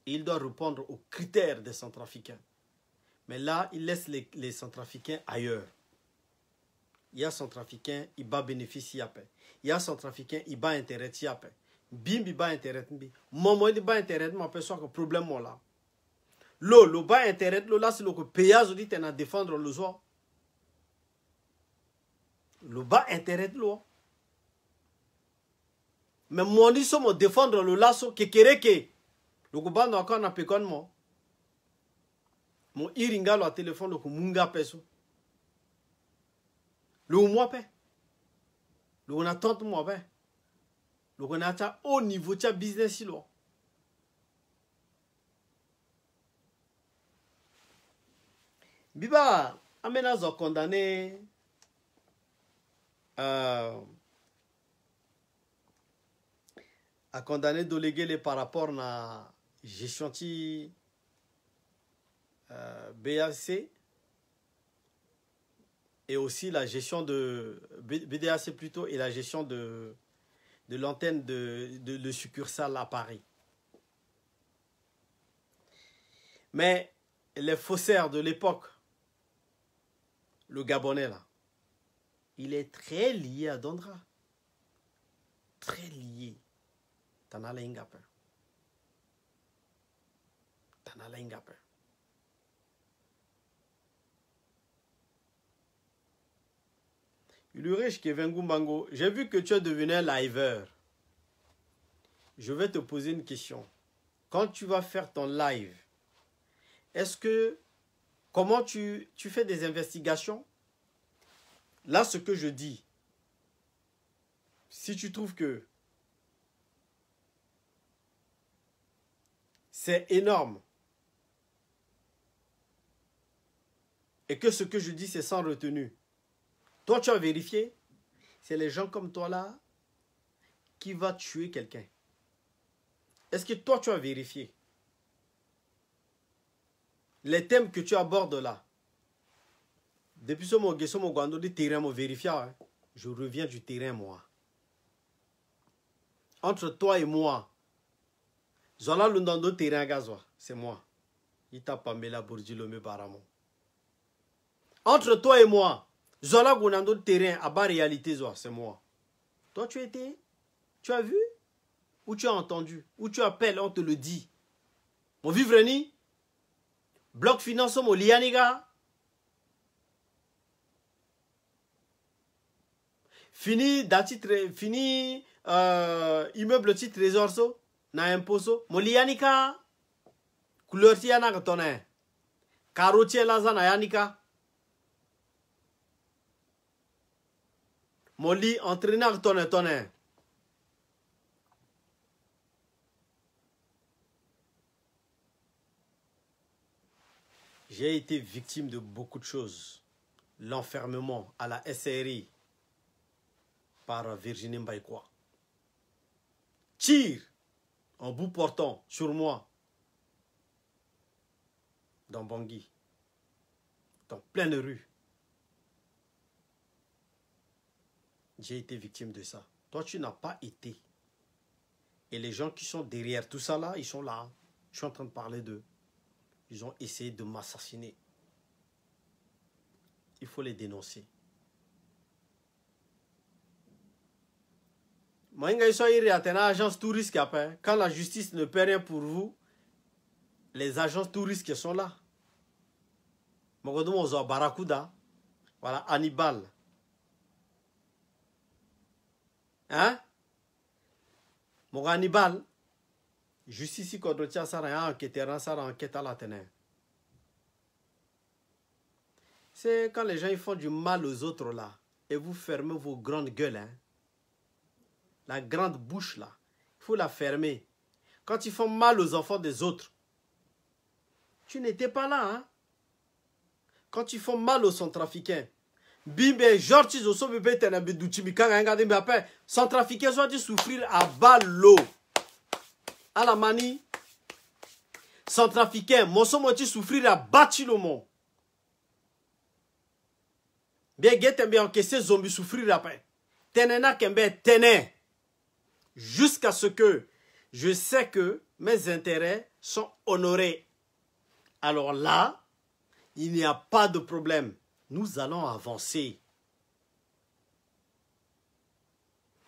Il doit répondre aux critères des centrafricains. Mais là, il laisse les, les centrafricains ailleurs. Il y a centrafricains il bat bénéfice, il y a centrafricains il bat intérêt, Ils paix. Bim, il bat intérêt, bim. Moi, moi, il bat intérêt, mais on peut que problème, là. Lo, lo ba enteret lo la se lo ke peyazou di tena defendre lo zwa. Lo ba enteret lo an. Men mouni sou moun defendre lo la sou ke kereke. Lo ke ban do akon an pe kon moun. Moun iringa lo a telefon lo ke moun ga pe sou. Lo ou mou apen. Lo kon a tante mou apen. Lo kon a chan o nivou chan biznesi lo an. Biba, aménazo a condamné euh, euh a condamné par rapport à gestion euh, BAC et aussi la gestion de BDAC plutôt et la gestion de, de l'antenne de, de, de succursale à Paris. Mais les faussaires de l'époque le Gabonais là, il est très lié à Dondra. Très lié. Tanala Ingapé. Tanala Ingapé. Ulurich Gumbango, j'ai vu que tu es devenu un liveur. Je vais te poser une question. Quand tu vas faire ton live, est-ce que Comment tu, tu fais des investigations Là, ce que je dis, si tu trouves que c'est énorme et que ce que je dis, c'est sans retenue, toi, tu as vérifié, c'est les gens comme toi là qui va tuer quelqu'un. Est-ce que toi, tu as vérifié les thèmes que tu abordes là, depuis ce mot, ce mot, Guando, du terrain, vérifier, hein. je reviens du terrain, moi. Entre toi et moi, Zola Lundando, terrain gazois, c'est moi. Il t'a pas mis la Bourdilome Baramo. Entre toi et moi, Zola Gunando, terrain, à bas réalité, c'est moi. Toi, tu étais, tu as vu, ou tu as entendu, ou tu appelles, on te le dit. Mon vivre ni, bloc finance omo liyani ga fini danti fini uh, immeuble ti trésor so na impôt so mo liyani ka couleur ti ya na yeke tongana e karo ti e laza na ya ni ka mo li entraîne ayeke tongana e tongana e J'ai été victime de beaucoup de choses. L'enfermement à la SRI par Virginie Mbaïkwa. Tire en bout portant sur moi dans Bangui, dans pleine rue. J'ai été victime de ça. Toi, tu n'as pas été. Et les gens qui sont derrière tout ça là, ils sont là. Je suis en train de parler d'eux ils ont essayé de m'assassiner. Il faut les dénoncer. Moi, agence tout risque après. Quand la justice ne paie rien pour vous, les agences touristiques sont là. Mogodomozo Barakuda. Voilà, Hannibal. Hein? Moi, Hannibal. Si quand sara ya enquêtera sara enquête à la ténèbre. C'est quand les gens ils font du mal aux autres là et vous fermez vos grandes gueules. Hein. La grande bouche là, il faut la fermer. Quand ils font mal aux enfants des autres, tu n'étais pas là. Hein. Quand ils font mal aux centrafricains, bimbe jortizo au sommet bétenabé d'outimi quand un gars de soit dit souffrir à bas l'eau mani centrafricain, mon Moti souffrir souffrira battu le monde. Bien, guette, bien, encaissé, zombie souffrir la paix. Tenena, kembe, tené. Jusqu'à ce que je sais que mes intérêts sont honorés. Alors là, il n'y a pas de problème. Nous allons avancer.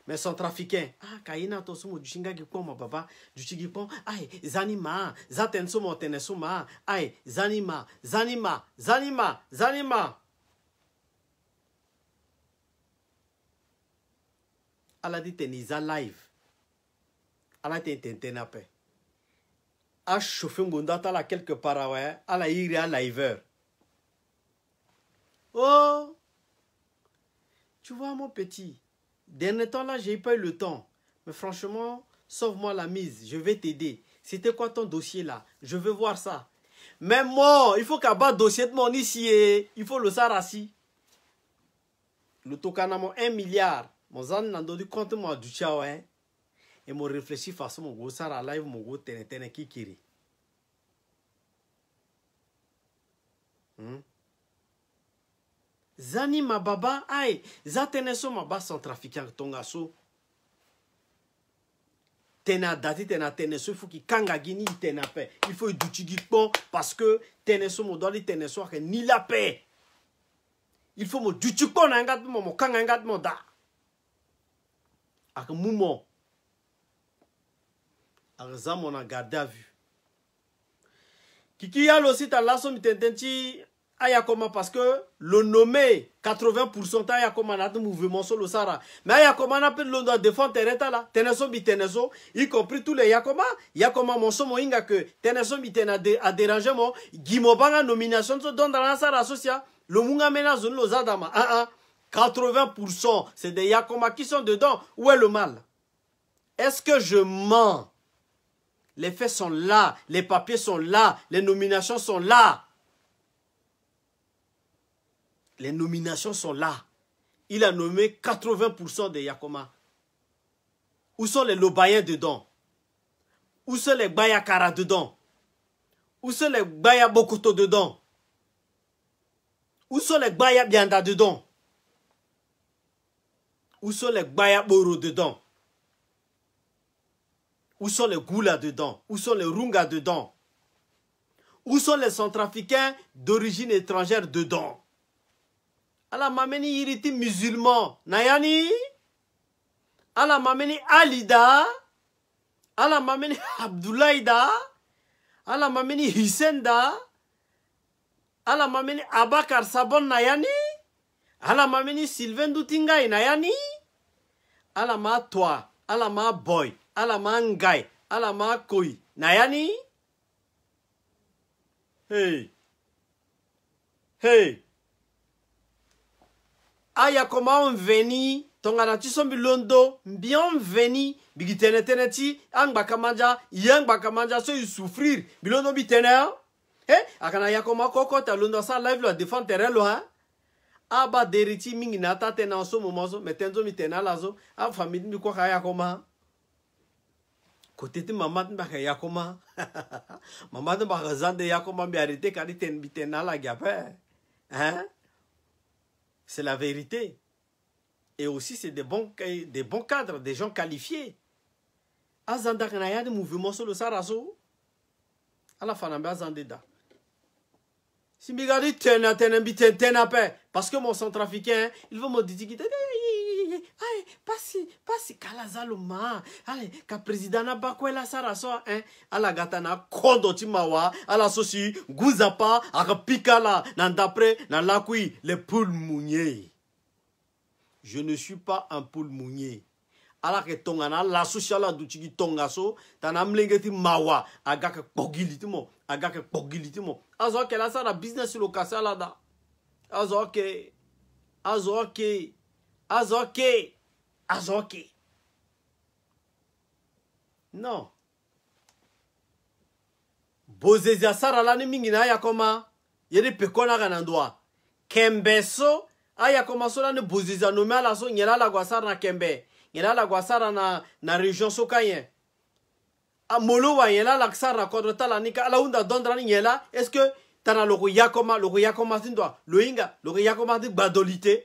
mais centrafricain ah kayina to sumo du jushinga gi ma baba du pon ai zanima zaten so mo ma ai zanima zanima zanima zanima ala dit dit iza live ala tene tene tene ape a chauffe un tala quelque part awe ala iri a liveur oh tu vois mon petit Dernier temps là, j'ai pas eu le temps. Mais franchement, sauve-moi la mise, je vais t'aider. C'était quoi ton dossier là Je veux voir ça. Mais moi, il faut qu'abat dossier de mon ici, il faut le sarasi. Le mon 1 milliard. Mon zan nando du compte moi du chao hein. Et mon réfléchi façon mon go sara live mon go tene tene kikiri. Hmm? za ni mababa aye za tënë so maba centrafricain tongaso tene ada ti tene atene so e faut gi kangagi ni tene ape e faut e duti gi kpo parce que tënë so mo doit li tënë so ayeke ni la ape il faut mo duti kpo na yanga ti mo mo kanga yanga ti mo da ayeke mu mo ayeke za mo na garde à vue kiki ya lo si ta laso mi tene tënë ti Ayakoma parce que le nommé 80% à Ayakoma na mouvement sur le Sahara. Mais Ayakoma na l'on doit défendre tereta là, teneso bi y compris tous les Yakoma, Yakoma mon Moinga inga que teneso bi a dérangé mon Gimobanga nomination so don dans la Sahara socia, le munga mena zone lo zadama. Ah ah. 80% c'est des Yakoma qui sont dedans. Où est le mal Est-ce que je mens Les faits sont là, les papiers sont là, les nominations sont là. Les nominations sont là. Il a nommé 80% des Yakoma. Où sont les Lobayens dedans Où sont les Bayakara dedans Où sont les Bayabokoto dedans Où sont les Bayabianda dedans Où sont les Bayaboro dedans Où sont les Goula dedans Où sont les Runga dedans Où sont les centrafricains d'origine étrangère dedans ala mameni Yiriti Mizilman, nayani, ala mameni Ali da, ala mameni Abdoulay da, ala mameni Hisen da, ala mameni Abakar Sabon, nayani, ala mameni Silvendou Tingay, nayani, ala maa Toa, ala maa Boy, ala maa Ngay, ala maa Koi, nayani, hey, hey, aya koma mveni tongana ti so mbi londo mbi mveni mbi gi tene tënë ti angbaka manza ye angbaka manza so e souffrir mbi londo mbi tënë e ayeke na yako koko ta londo asara live lo adéfendre terrain lo e aba deri ti mingi na ata tënë aso mu mo so me tënë so mbi tene ala so afambi ti mbi koko ayako ma kote ti mama ti mbi ayeke yako ma mama ti mbi ayeke zande yako ma mbi arrêté kani tene mbi tene ala gi ape hein C'est la vérité. Et aussi, c'est des bons, eh, des bons cadres, des gens qualifiés. Azanda de mouvement sur le Sarazo. on a Zandeda. Si me garde tena tena biten un pe. Parce que mon centrafricain, il veut me dire ai mpasi mpasi kala aza lo ma ai ka président na bako ela sara so e ala ga ta na kondo ti mawa ala so si ngu nzapa ayeke pika ala na ndapre na lakui le poule mounier je ne suis pas un poule mounier ala yeke tongana alaso si ala duti gi tongaso tana amlenge ti mawa aga yeke kpogi li ti mo aga yeke kpogi li ti mo azo ayeke la sara business lo kasi ala da azo ayeke azo ayeke azoke azoke non bozezi asaralani mingi na aya koma ye ni peko na aga na ndwa kembe so aya koma so lani bozezi anome ala so nyen alago asara na kembe nyen alago asara na, na region so kanyen molo wa yɛn la lakisar na kɔdɔ ta la ni ka ala wunda dɔndra ni yɛn la est ce que tana loko yakoma loko yakoma ti dɔn loyinga loko yakoma ti gbadoli te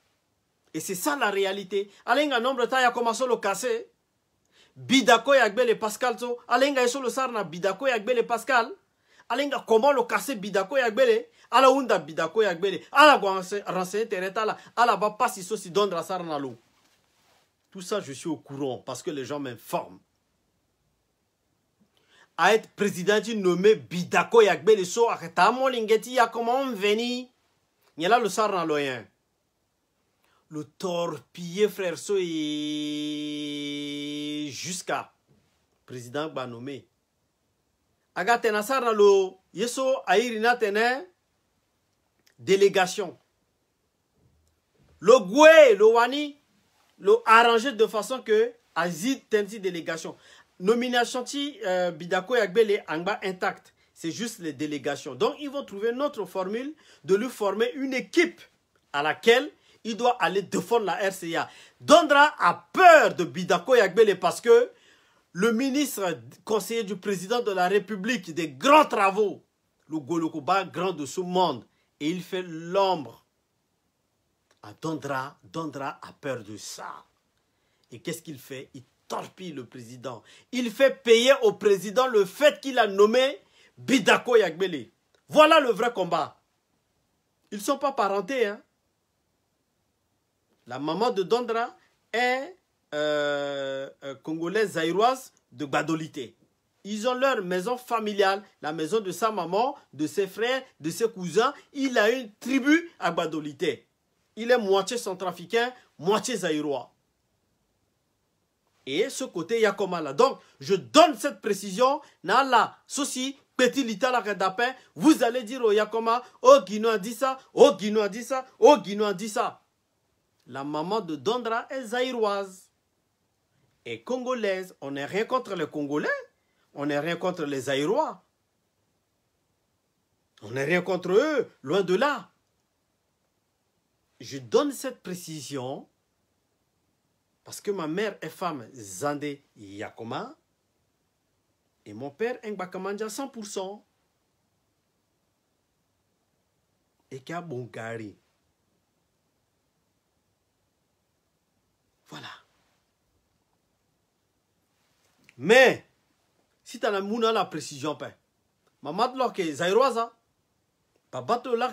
Et c'est ça la réalité. Alenga nombre ta ya comment solo kase. Bidako ya gbele Pascal to. Alenga solo lo sarna bidako ya gbele Pascal. Alenga comment lo kase bidako ya gbele. Ala unda bidako ya gbele. Ala gwa renseigner tereta la. Ala ba pasi so si dondra sarna lo. Tout ça, je suis au courant parce que les gens m'informent. À être président, nommé Bidako yakbele, So Aketamo Lingeti ya koma venir veni. a là sarna loyen le torpiller, frère, so et jusqu'à président ba nommé. Aga tenasara le yeso airina tene, délégation. Le goué, le wani, le arrangé de façon que azid tenti délégation. Nomination ti euh, bidako yagbele angba intact. C'est juste les délégations. Donc, ils vont trouver autre formule de lui former une équipe à laquelle il doit aller défendre la RCA. Dondra a peur de Bidako Yagbele parce que le ministre conseiller du président de la République des grands travaux, le Golokoba, grand de ce monde, et il fait l'ombre à Dondra. Dondra a peur de ça. Et qu'est-ce qu'il fait Il torpille le président. Il fait payer au président le fait qu'il a nommé Bidako Yagbele. Voilà le vrai combat. Ils ne sont pas parentés. Hein? La maman de Dondra est euh, euh, congolaise zaïroise de Badolité. Ils ont leur maison familiale, la maison de sa maman, de ses frères, de ses cousins. Il a une tribu à Badolité. Il est moitié centrafricain, moitié zaïrois. Et ce côté Yakoma là. Donc, je donne cette précision. Nala, ceci, petit à vous allez dire au Yakoma, oh Guino a dit ça, oh Guino a dit ça, oh Guino a dit ça. La maman de Dondra est zaïroise et congolaise. On n'est rien contre les Congolais. On n'est rien contre les Zaïrois. On n'est rien contre eux, loin de là. Je donne cette précision parce que ma mère est femme Zande Yakoma et mon père Ngbakamandja 100%. Et Kabongari. Voilà. Mais, si tu as la la précision, ben, maman Zairoza,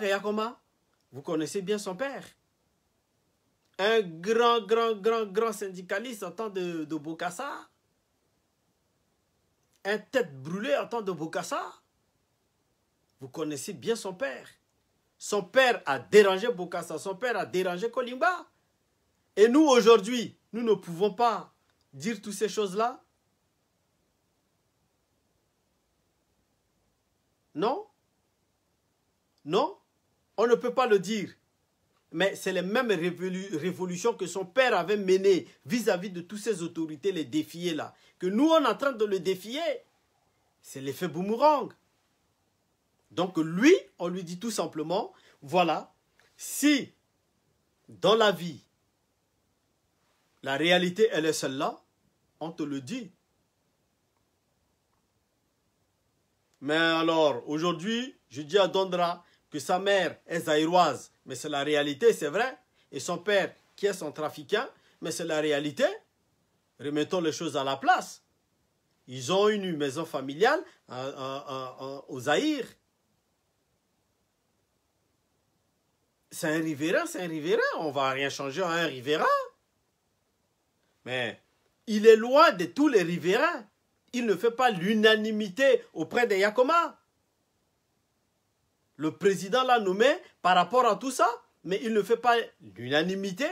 Yakoma, vous connaissez bien son père. Un grand, grand, grand, grand syndicaliste en temps de, de Bokassa. Un tête brûlée en temps de Bokassa. Vous connaissez bien son père. Son père a dérangé Bokassa, son père a dérangé Kolimba. Et nous, aujourd'hui, nous ne pouvons pas dire toutes ces choses-là Non Non On ne peut pas le dire. Mais c'est les mêmes révolutions que son père avait menées vis-à-vis de toutes ces autorités, les défier là. Que nous, on est en train de le défier. C'est l'effet boomerang. Donc lui, on lui dit tout simplement, voilà, si dans la vie, la réalité, elle est celle-là. On te le dit. Mais alors, aujourd'hui, je dis à Dondra que sa mère est zaïroise. Mais c'est la réalité, c'est vrai. Et son père, qui est son trafiquant, mais c'est la réalité. Remettons les choses à la place. Ils ont une maison familiale aux euh, à, euh, euh, au C'est un riverain, c'est un riverain. On va rien changer à un riverain. Mais il est loin de tous les riverains. Il ne fait pas l'unanimité auprès des Yakoma. Le président l'a nommé par rapport à tout ça, mais il ne fait pas l'unanimité.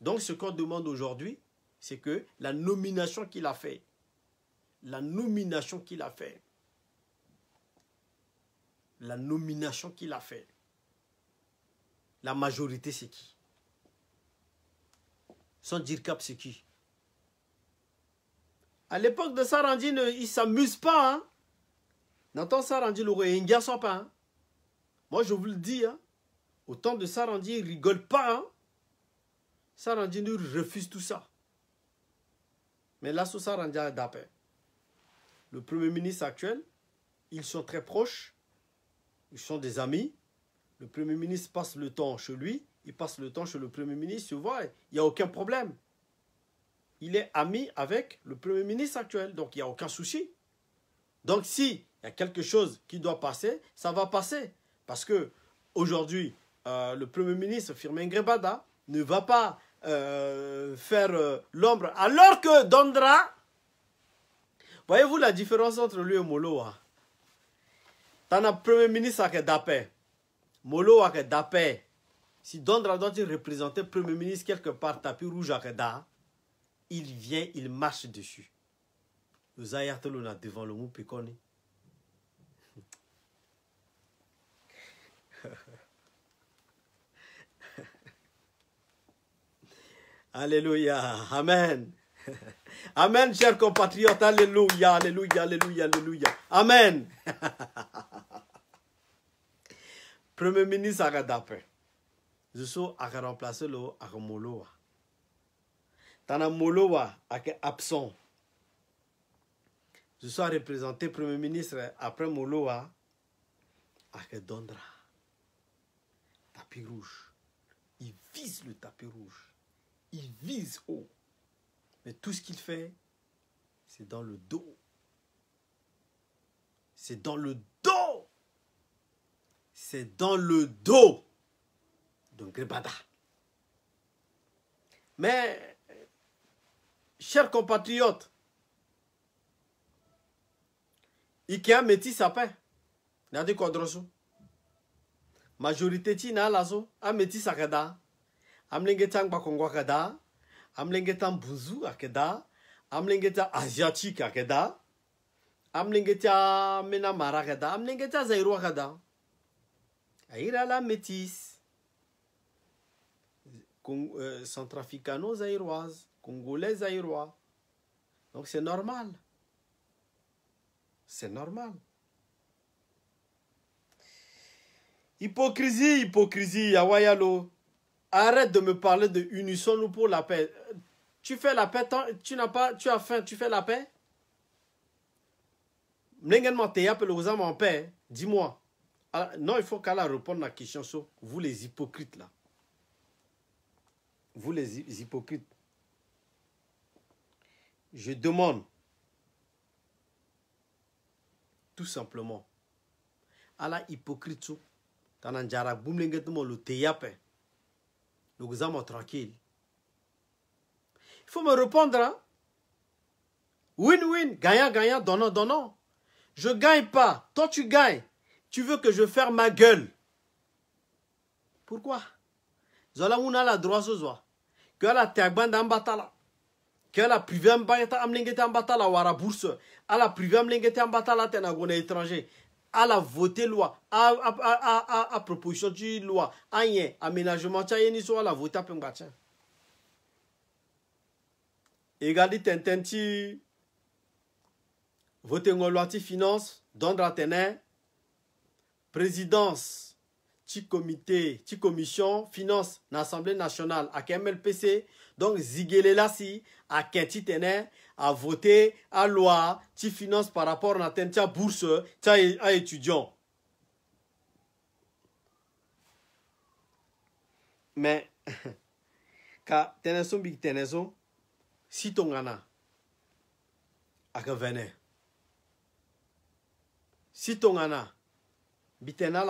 Donc ce qu'on demande aujourd'hui, c'est que la nomination qu'il a faite, la nomination qu'il a faite, la nomination qu'il a faite, la majorité c'est qui son dirkap, c'est qui À l'époque de Sarandine, il ne s'amuse pas. Hein? Sarandine, le Rohingya garçon pas. Hein. Moi, je vous le dis. Hein. Au temps de Sarandine, il rigole pas. Hein? Sarandine refuse tout ça. Mais là, sous Sarandine d'appel. Le Premier ministre actuel, ils sont très proches. Ils sont des amis. Le Premier ministre passe le temps chez lui il passe le temps chez le Premier ministre, tu vois, il n'y a aucun problème. Il est ami avec le Premier ministre actuel, donc il n'y a aucun souci. Donc si y a quelque chose qui doit passer, ça va passer. Parce que aujourd'hui, euh, le Premier ministre Firmin Grebada ne va pas euh, faire euh, l'ombre, alors que Dondra, voyez-vous la différence entre lui et Moloa hein? T'en as Premier ministre avec d'apé. Molo qui d'apé. Si Dondra doit il Premier ministre quelque part, tapis rouge à Reda, il vient, il marche dessus. Nous monde devant le mot Pekoni. Alléluia. Amen. Amen, chers compatriotes. Alléluia, alléluia, alléluia, alléluia. Amen. Premier ministre Agadapé zo aka remplacer lo aka molowa tana molowa est absent je sois représenté premier ministre après molowa aka dondra tapis rouge il vise le tapis rouge il vise haut mais tout ce qu'il fait c'est dans le dos c'est dans le dos c'est dans le dos donc Ribada. Mais, chers compatriotes, Ikea meti sapin, nadi kodrosu. Majorité ti na lazo, a meti sakada. Amlengetan bakongwa kada, amlengetan buzu akeda, amlengetan asiatique akeda, amlengetan mena mara kada, amlengetan zairwa kada. Aira la métisse. Euh, centrafricano-zaïroise, congolais-zaïrois. Donc c'est normal. C'est normal. Hypocrisie, hypocrisie, Yawayalo. Arrête de me parler de unisson pour la paix. Tu fais la paix, tu n'as pas, tu as faim, tu fais la paix. en paix, dis-moi. Ah, non, il faut qu'elle réponde à la question vous les hypocrites là vous les hypocrites, je demande tout simplement à la hypocrite so kana de gbumlengetumo le teyape tranquille il faut me répondre hein? win win gagnant gagnant donnant donnant je gagne pas toi tu gagnes tu veux que je ferme ma gueule pourquoi zola a la droit soir. Kè la te aban dan batala. Kè la prive m bayata am lenge te an batala wara boursa. A la prive m lenge te an batala tena gwenye etranje. A la vote lwa. A proposisyon ti lwa. A nye amelajman chayen niso a la vote apen batya. E gali ten ten ti. Vote ngol wati finance. Dondra tenen. Prezidans. petit comité ci commission finance na assemblée nationale à mlpc donc zigele la si ayeke a voté a loi ti finance par rapport na tënë ti abourse ti aétudiant me ka tënë so si tene so si tongana ayeke si tongana mbi tene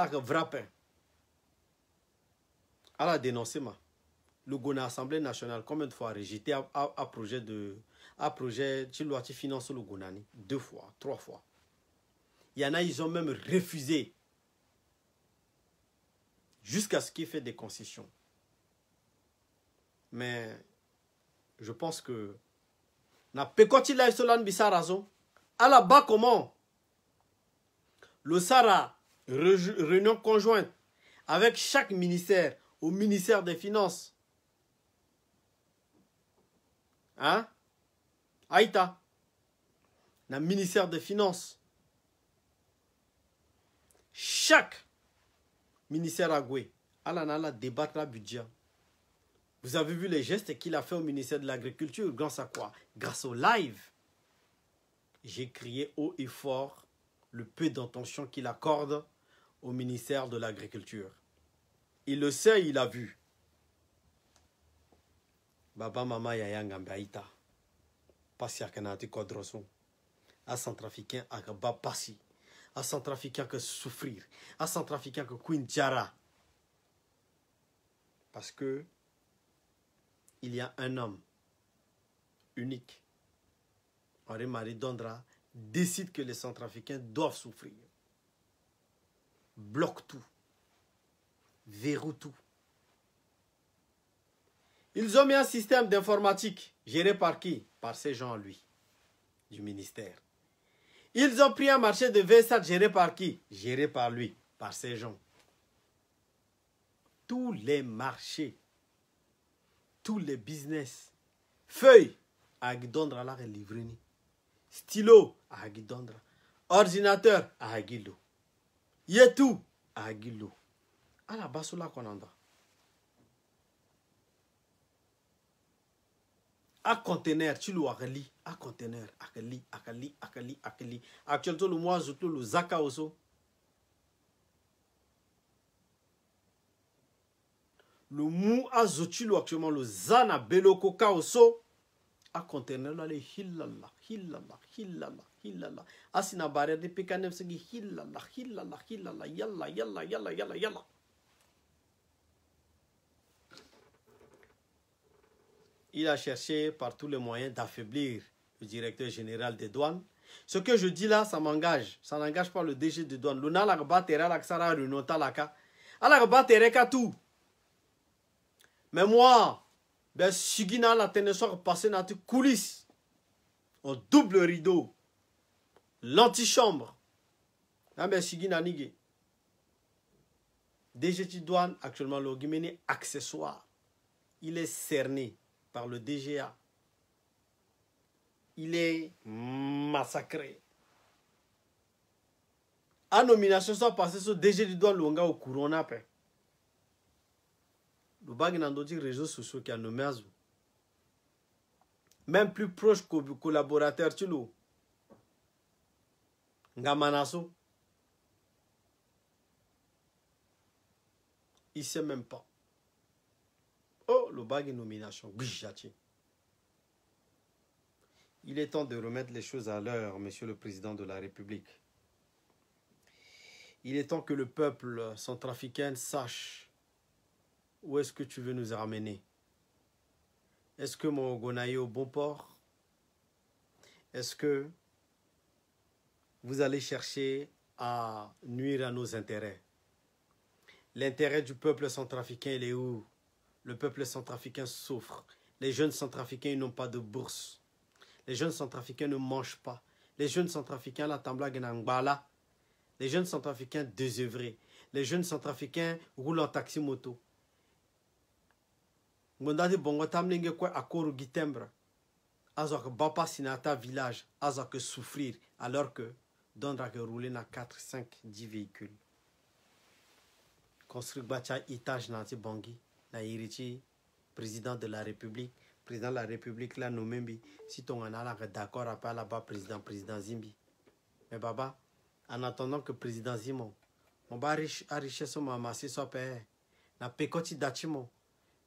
la dénoncé ma le assemblée nationale combien de fois rejeté à, projet de à projet loi qui finance le deux fois trois fois il y en a ils ont même refusé jusqu'à ce qu'il fait des concessions mais je pense que na pekoti la raison. À la base, comment le Sara réunion conjointe avec chaque ministère au ministère des Finances. Hein Aïta. Le ministère des Finances. Chaque ministère à Goué, Alanala débattre budget. Vous avez vu les gestes qu'il a fait au ministère de l'Agriculture grâce à quoi Grâce au live. J'ai crié haut et fort le peu d'intention qu'il accorde au ministère de l'Agriculture. Il le sait, il a vu. Baba, maman, yaya, mbaita Pasi akanati kodroson. A centrafricain, akaba pasi. A centrafricain que souffrir. A centrafricain que Queen Jara. Parce que il y a un homme unique. Henri-Marie Dondra décide que les centrafricains doivent souffrir. Bloque tout tout. Ils ont mis un système d'informatique géré par qui Par ces gens, lui, du ministère. Ils ont pris un marché de v géré par qui Géré par lui, par ces gens. Tous les marchés, tous les business, feuilles à la Livreni, stylo à Agidondra, ordinateur à Yetou, yetou à ala basula konanda a container tu lo ayeke li a container akali akali akali akali ayeke li actuel ti lo mu azo lo zaka oso mu azo lo actuellement le zana beloko ka oso container lo le hilala hilala hilala hilala asina na barrière de c'est so gi hilala hilala hilala yalla yalla yalla yalla yala il a cherché par tous les moyens d'affaiblir le directeur général des douanes. Ce que je dis là, ça m'engage. Ça n'engage pas le DG des douanes. Luna lakbatera laksara renota laka. Alakbatere katou. Mais moi, ben sugina la tenesor dans les coulisse. Au double rideau. L'antichambre. Ah ben sugina nige. DG des douanes, actuellement le accessoire. Il est cerné par le DGA. Il est massacré. A nomination soit passée sur DG du doigt Longa au courant après. Le bague n'a réseaux sociaux qui a nommé Azou. Même plus proche que collaborateur tu Il ne sait même pas. Il est temps de remettre les choses à l'heure, Monsieur le Président de la République. Il est temps que le peuple centrafricain sache où est-ce que tu veux nous ramener. Est-ce que mon Gonaï est au bon port Est-ce que vous allez chercher à nuire à nos intérêts L'intérêt du peuple centrafricain, il est où le peuple centrafricain souffre. Les jeunes centrafricains n'ont pas de bourse. Les jeunes centrafricains ne mangent pas. Les jeunes centrafricains, la tambla gnangbala. Les jeunes centrafricains désœuvrés. Les jeunes centrafricains roulent en taxi-moto. Ngondadi bongo tamlenge kwe akoru gitembre. Azok bapa sinata village. souffrir. Alors que dondra que na 4, 5, 10 véhicules. Construit bacha itage nanti Bongi. na yiri ti président de la république président de la république la nommé mbi si tongana alaka d'accord ape ala ba président président zi mbi me baba en attendant que président zi mo mo ba ariche so mo amasi so ape na peko ti da ti mo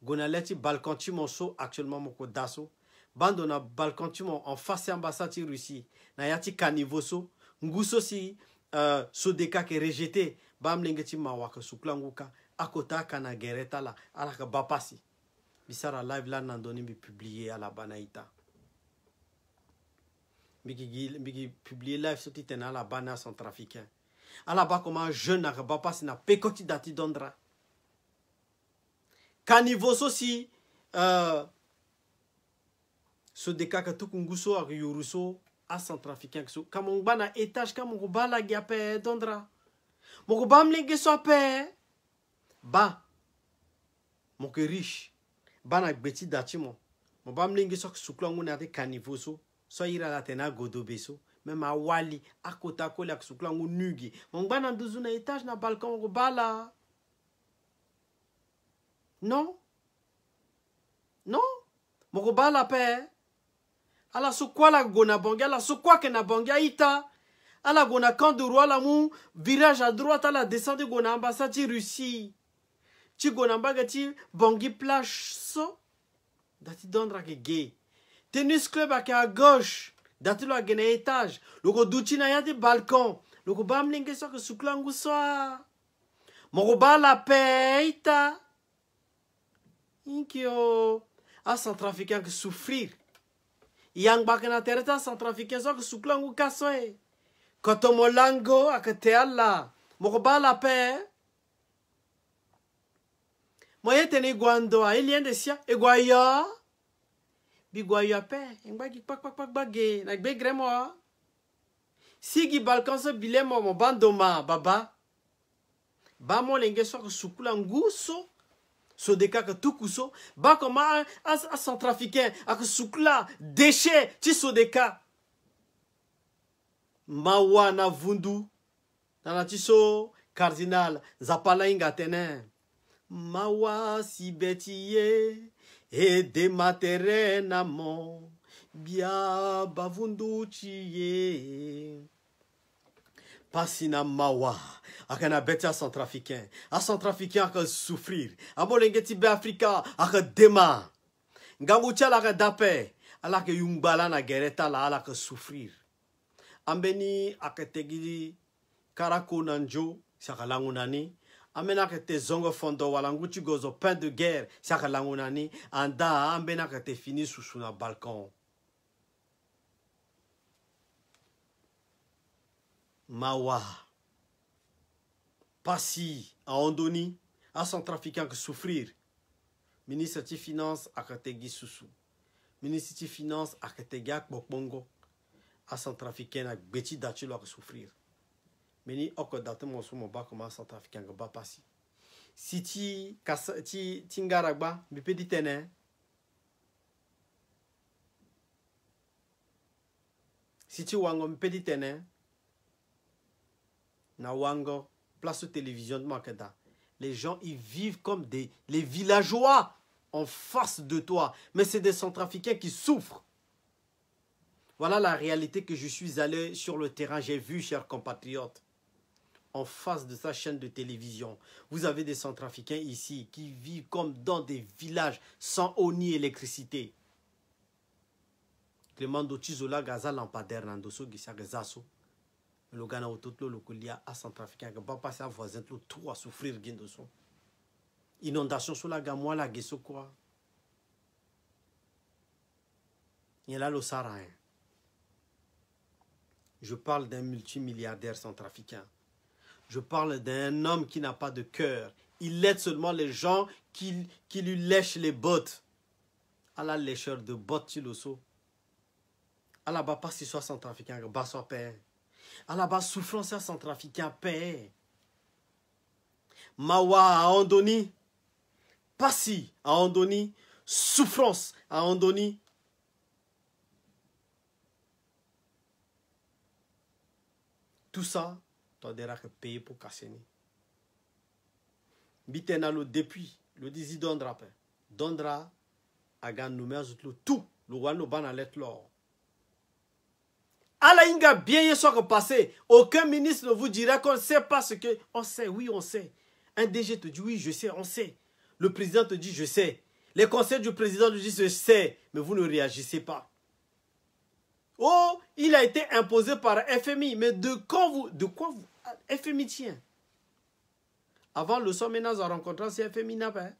gue na le ti balkan ti mo so actuellement moko da so bando na balkan ti mo en face ambassade ti russie na ya ti ka niveau so ngu so si uh, sodeka yeke rejete ba amlenge ti mawaka so kula ngu ka akota kana gɛrɛ t'a la ala ka ba pasi mbi sara live la na ndöni mbi publie ala ba na ita mbi gi publie live so ti tene ala ba ni acentrafricain ala ba koma jeune ayeke ba pasi na peko ti da ti dondra ka niveau euh, so si uh, so deka ayeke tukungu so ayeke yuru so acentrafricain yeke so ka mo ngba na étage ka mo yeke ba lage ape dondra mo yeke ba mlenge so ape ba mo yeke riche ba na gbe ti da ti mo mo ba mi lenge so yeke sukulu angu ni ate ka niveau so so airi ala tene agodobe so même awali akota akoli ayeke sukulu angu nu gi mo ngba na nduzu na étage na balcon mo yeke ba la non non mo yeke ba la ape ala so kuâ ala go na bangi ala so kuâ yeke na bangi aita ala go na camp de roi ala mu virage à droite ala descendre go na ambassade ti russie ti go na mbage ti bongi plage so da ti dondre ayeke ge tennis club ayeke agauche da ti lo ayeke na étage lo yeke duti na ya ti balcon lo yeke ba amlenge so ayeke sukulangu so a mo yeke ba ala pee ita hinki o acentrafricain ayeke souffrir yangba ayeke na tere ti acentrafricain so ayeke sukulangu kaso e koto mo lango ayeke te ala mo yeke ba ala pee mo ye tene e gua ndo aye de sia e gua yo bi gua yo ape e ngba gi kpakpakpa gbage na gbe gre mo si gi balkan so bile mo mo ba ndo ma baba ba mo lenge so suku la ngu so so de kaka tuku so ba koma acentrafricain ayeke suku la déchet ti so de ka mawa na vundu na na ti so cardinal nzapa la hinga tënë mawa sibeti ye edematere na mo bia bavunduchi ye pasi na mawa aka na bete acentrafricain acentrafricain aka souffrir amolenge ti be afrika aka dema ngangu ti ala aka dape ala yeke yu ngbala na gere ti ala ala yeke souffrir ambeni ayeke tegi kara kô na nzo si aka lango na ni an bena ka te zongo fondo walangu ti gozo pain de guerre si ayeke lango na ni anda an bena ka te fini susu na balcon mawa pasi ahondoni acentrafique ayeke souffrir ministre ti finance ayeke te gi susu ministre ti finance ayeke te gi akpokpongo acentraficain na gbe ti da ti lo ayeke souffrir meni oko dati mo so mo ba ko south african ba si ti ti tingara gba mi pe petit tene si ti wango un petit di tene na wango place télévision de makeda les gens ils vivent comme des les villageois en face de toi mais c'est des centrafricains qui souffrent voilà la réalité que je suis allé sur le terrain, j'ai vu, chers compatriotes en face de sa chaîne de télévision. Vous avez des centrafricains ici qui vivent comme dans des villages sans eau ni électricité. Clément Tizola Gaza Lampader Nandoso Gisa Gazaso. Le Ghana Ototlo Lokolia à centrafricain qui va passer à voisin tout à souffrir Gindoso. Inondation sur la Gamoua la Gesso quoi. Il y a là le Sahara. Hein. Je parle d'un multimilliardaire centrafricain. Je parle d'un homme qui n'a pas de cœur. Il aide seulement les gens qui, lui lèchent les bottes. À la lécheur de bottes, tu le sais. À la bas, pas si soit centrafricain, bas soit paix. À la bas, souffrance centrafricain, paix. Mawa à Andoni, Passi à Andoni, souffrance à Andoni, Tout ça, on ke que pour pour depuis le disait dondra dondra aga gagné tout tout. tu lo roi lo la alet bien lo inga bien ye soit passé. Aucun ministre ne vous dira qu'on ne sait pas ce que... On sait, oui, on sait. Un DG te dit, oui, je sais, on sait. Le président te dit, je sais. Les conseils du président te disent, je sais. Mais vous ne réagissez pas. Oh, il a été imposé par FMI. Mais de quoi vous... De quoi vous... Ah, effémitien. Avant, le Soménaz hein. a rencontré ses féminapins. Hein.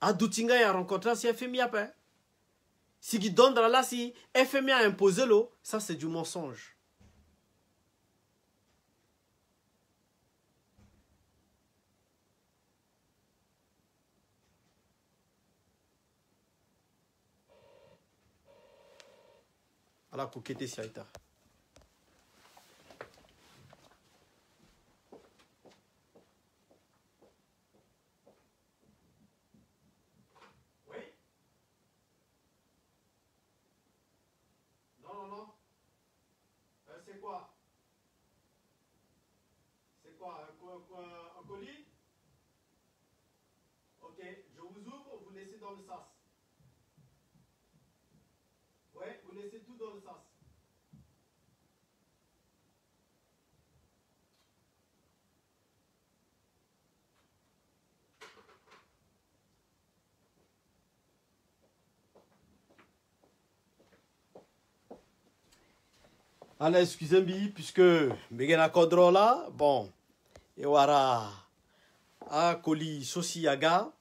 Adoutinga a rencontré ses féminapins. Si qui donne là, si FMI a imposé l'eau, ça c'est du mensonge. Alors, coqueter, si ana excusez-moi, puisque mbege pas kodro la bon et voilà, akoli sosi yaga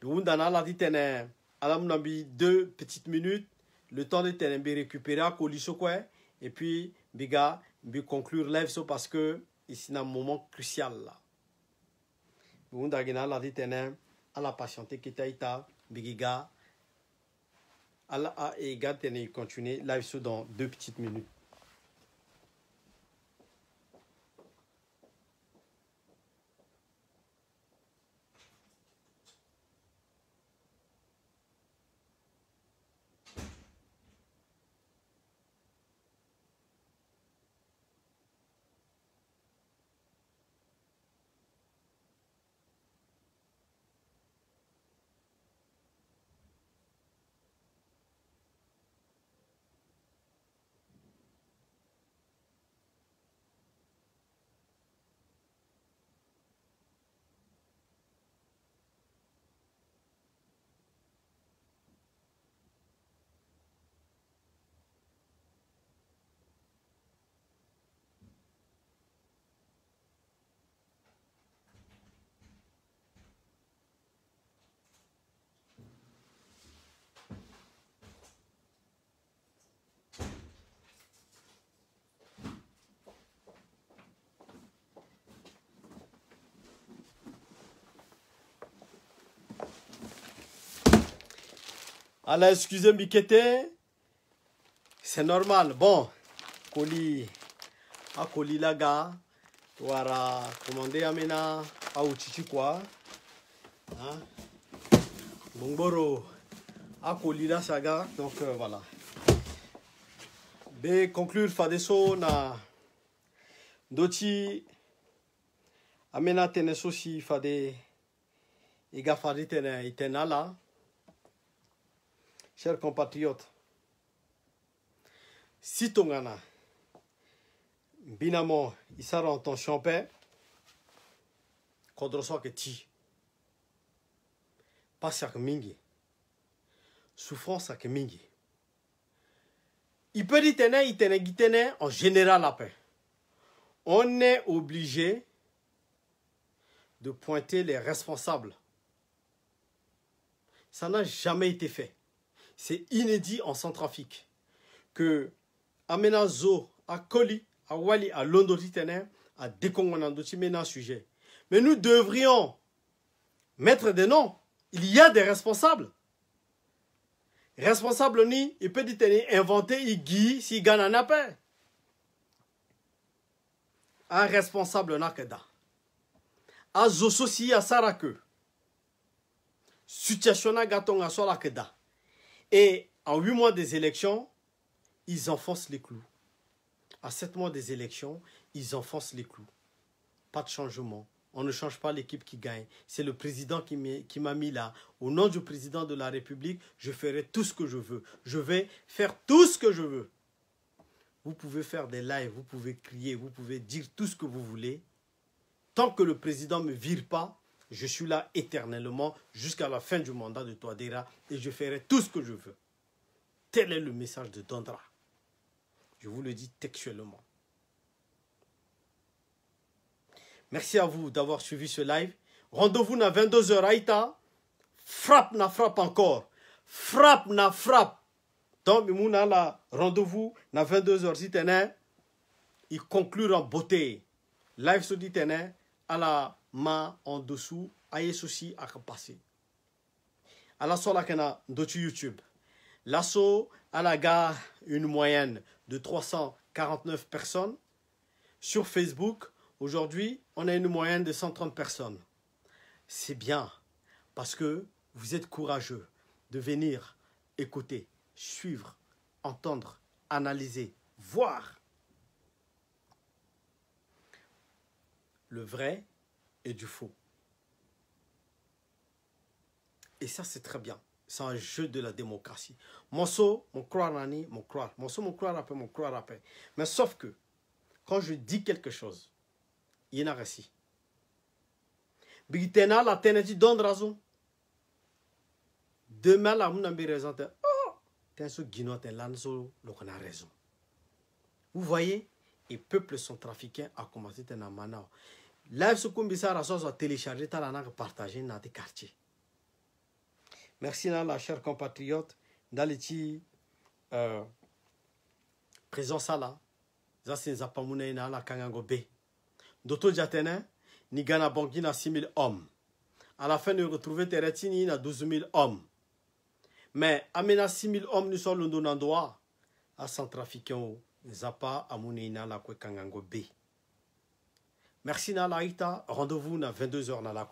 nous hunda na ala ti tene ala mû deux petites minutes le temps de tene récupérer akoli so et puis biga, ga conclure live so parce que ici c'est na moment crucial la mbi hunda gi na ala ti tene ala patiente kiti à ala e ga continuer live so dans deux petites minutes Alors excusez Mikete. C'est normal. Bon, colis A ah, gars tu Wara commandé Amena. A ah, Uchichi quoi. Hein? Bongboro. A ah, colis la saga. Donc euh, voilà. De conclure Fadeso na. Doti. Amena tenesosi Fade. Iga Fade tena itena la. Chers compatriotes, si Tongana, Binamo, Isaran, ton champagne, tu, Pas chaque mingi, souffrance ak mingi. Il peut dire que en général la paix. On est obligé de pointer les responsables. Ça n'a jamais été fait c'est inédit en Centrafrique. Que amenazo à a Koli, à Wali, à Londo à Dekongonando, un sujet. Mais nous devrions mettre des noms. Il y a des responsables. Responsable ni, il peut dire inventer, il si s'il gagne un appel. Un responsable n'a que A à Sarake. Situation à gâton à Solakeda. Et en huit mois des élections, ils enfoncent les clous. À sept mois des élections, ils enfoncent les clous. Pas de changement. On ne change pas l'équipe qui gagne. C'est le président qui m'a mis là. Au nom du président de la République, je ferai tout ce que je veux. Je vais faire tout ce que je veux. Vous pouvez faire des lives, vous pouvez crier, vous pouvez dire tout ce que vous voulez. Tant que le président ne me vire pas, je suis là éternellement jusqu'à la fin du mandat de Toadera et je ferai tout ce que je veux. Tel est le message de Dandra. Je vous le dis textuellement. Merci à vous d'avoir suivi ce live. Rendez-vous à 22h Aïta. Frappe na frappe encore. Frappe na frappe. Donc, Mimouna, là, rendez-vous à 22h si Il conclut en beauté. Live sur dit à la ma en dessous aye souci à à soirée ala la kana ndotu youtube l'assaut à la gare une moyenne de 349 personnes sur facebook aujourd'hui on a une moyenne de 130 personnes c'est bien parce que vous êtes courageux de venir écouter suivre entendre analyser voir le vrai et du faux. Et ça, c'est très bien. C'est un jeu de la démocratie. Monso, mon croire nani, mon croire. Monso, mon croire après, mon croire après. Mais sauf que, quand je dis quelque chose, il y en a récit. Bigitena, la teneti donne raison. Demain, la mounambi raison. Oh, t'es ce guinois, t'es l'anzo, l'on a raison. Vous voyez, et peuples sont trafiqués à commencer t'es amana. live so kun bisa raso so télécharger tala naka partager nati quartier merci na la chère compatriote ndali ti euh, présence ala za si nzapa mu na ye na ala kangango be ndo tonzia tënë ni ga na bangi na 6 000 hommes à la fin ni retrouver tere ti ni na 12 000 hommes mais ambeni asi 000 hommes ni so londo na ndoa acentraficain o nzapa amû na ye na ala kue kangango be Merci Nalaïta. Rendez-vous à 22h na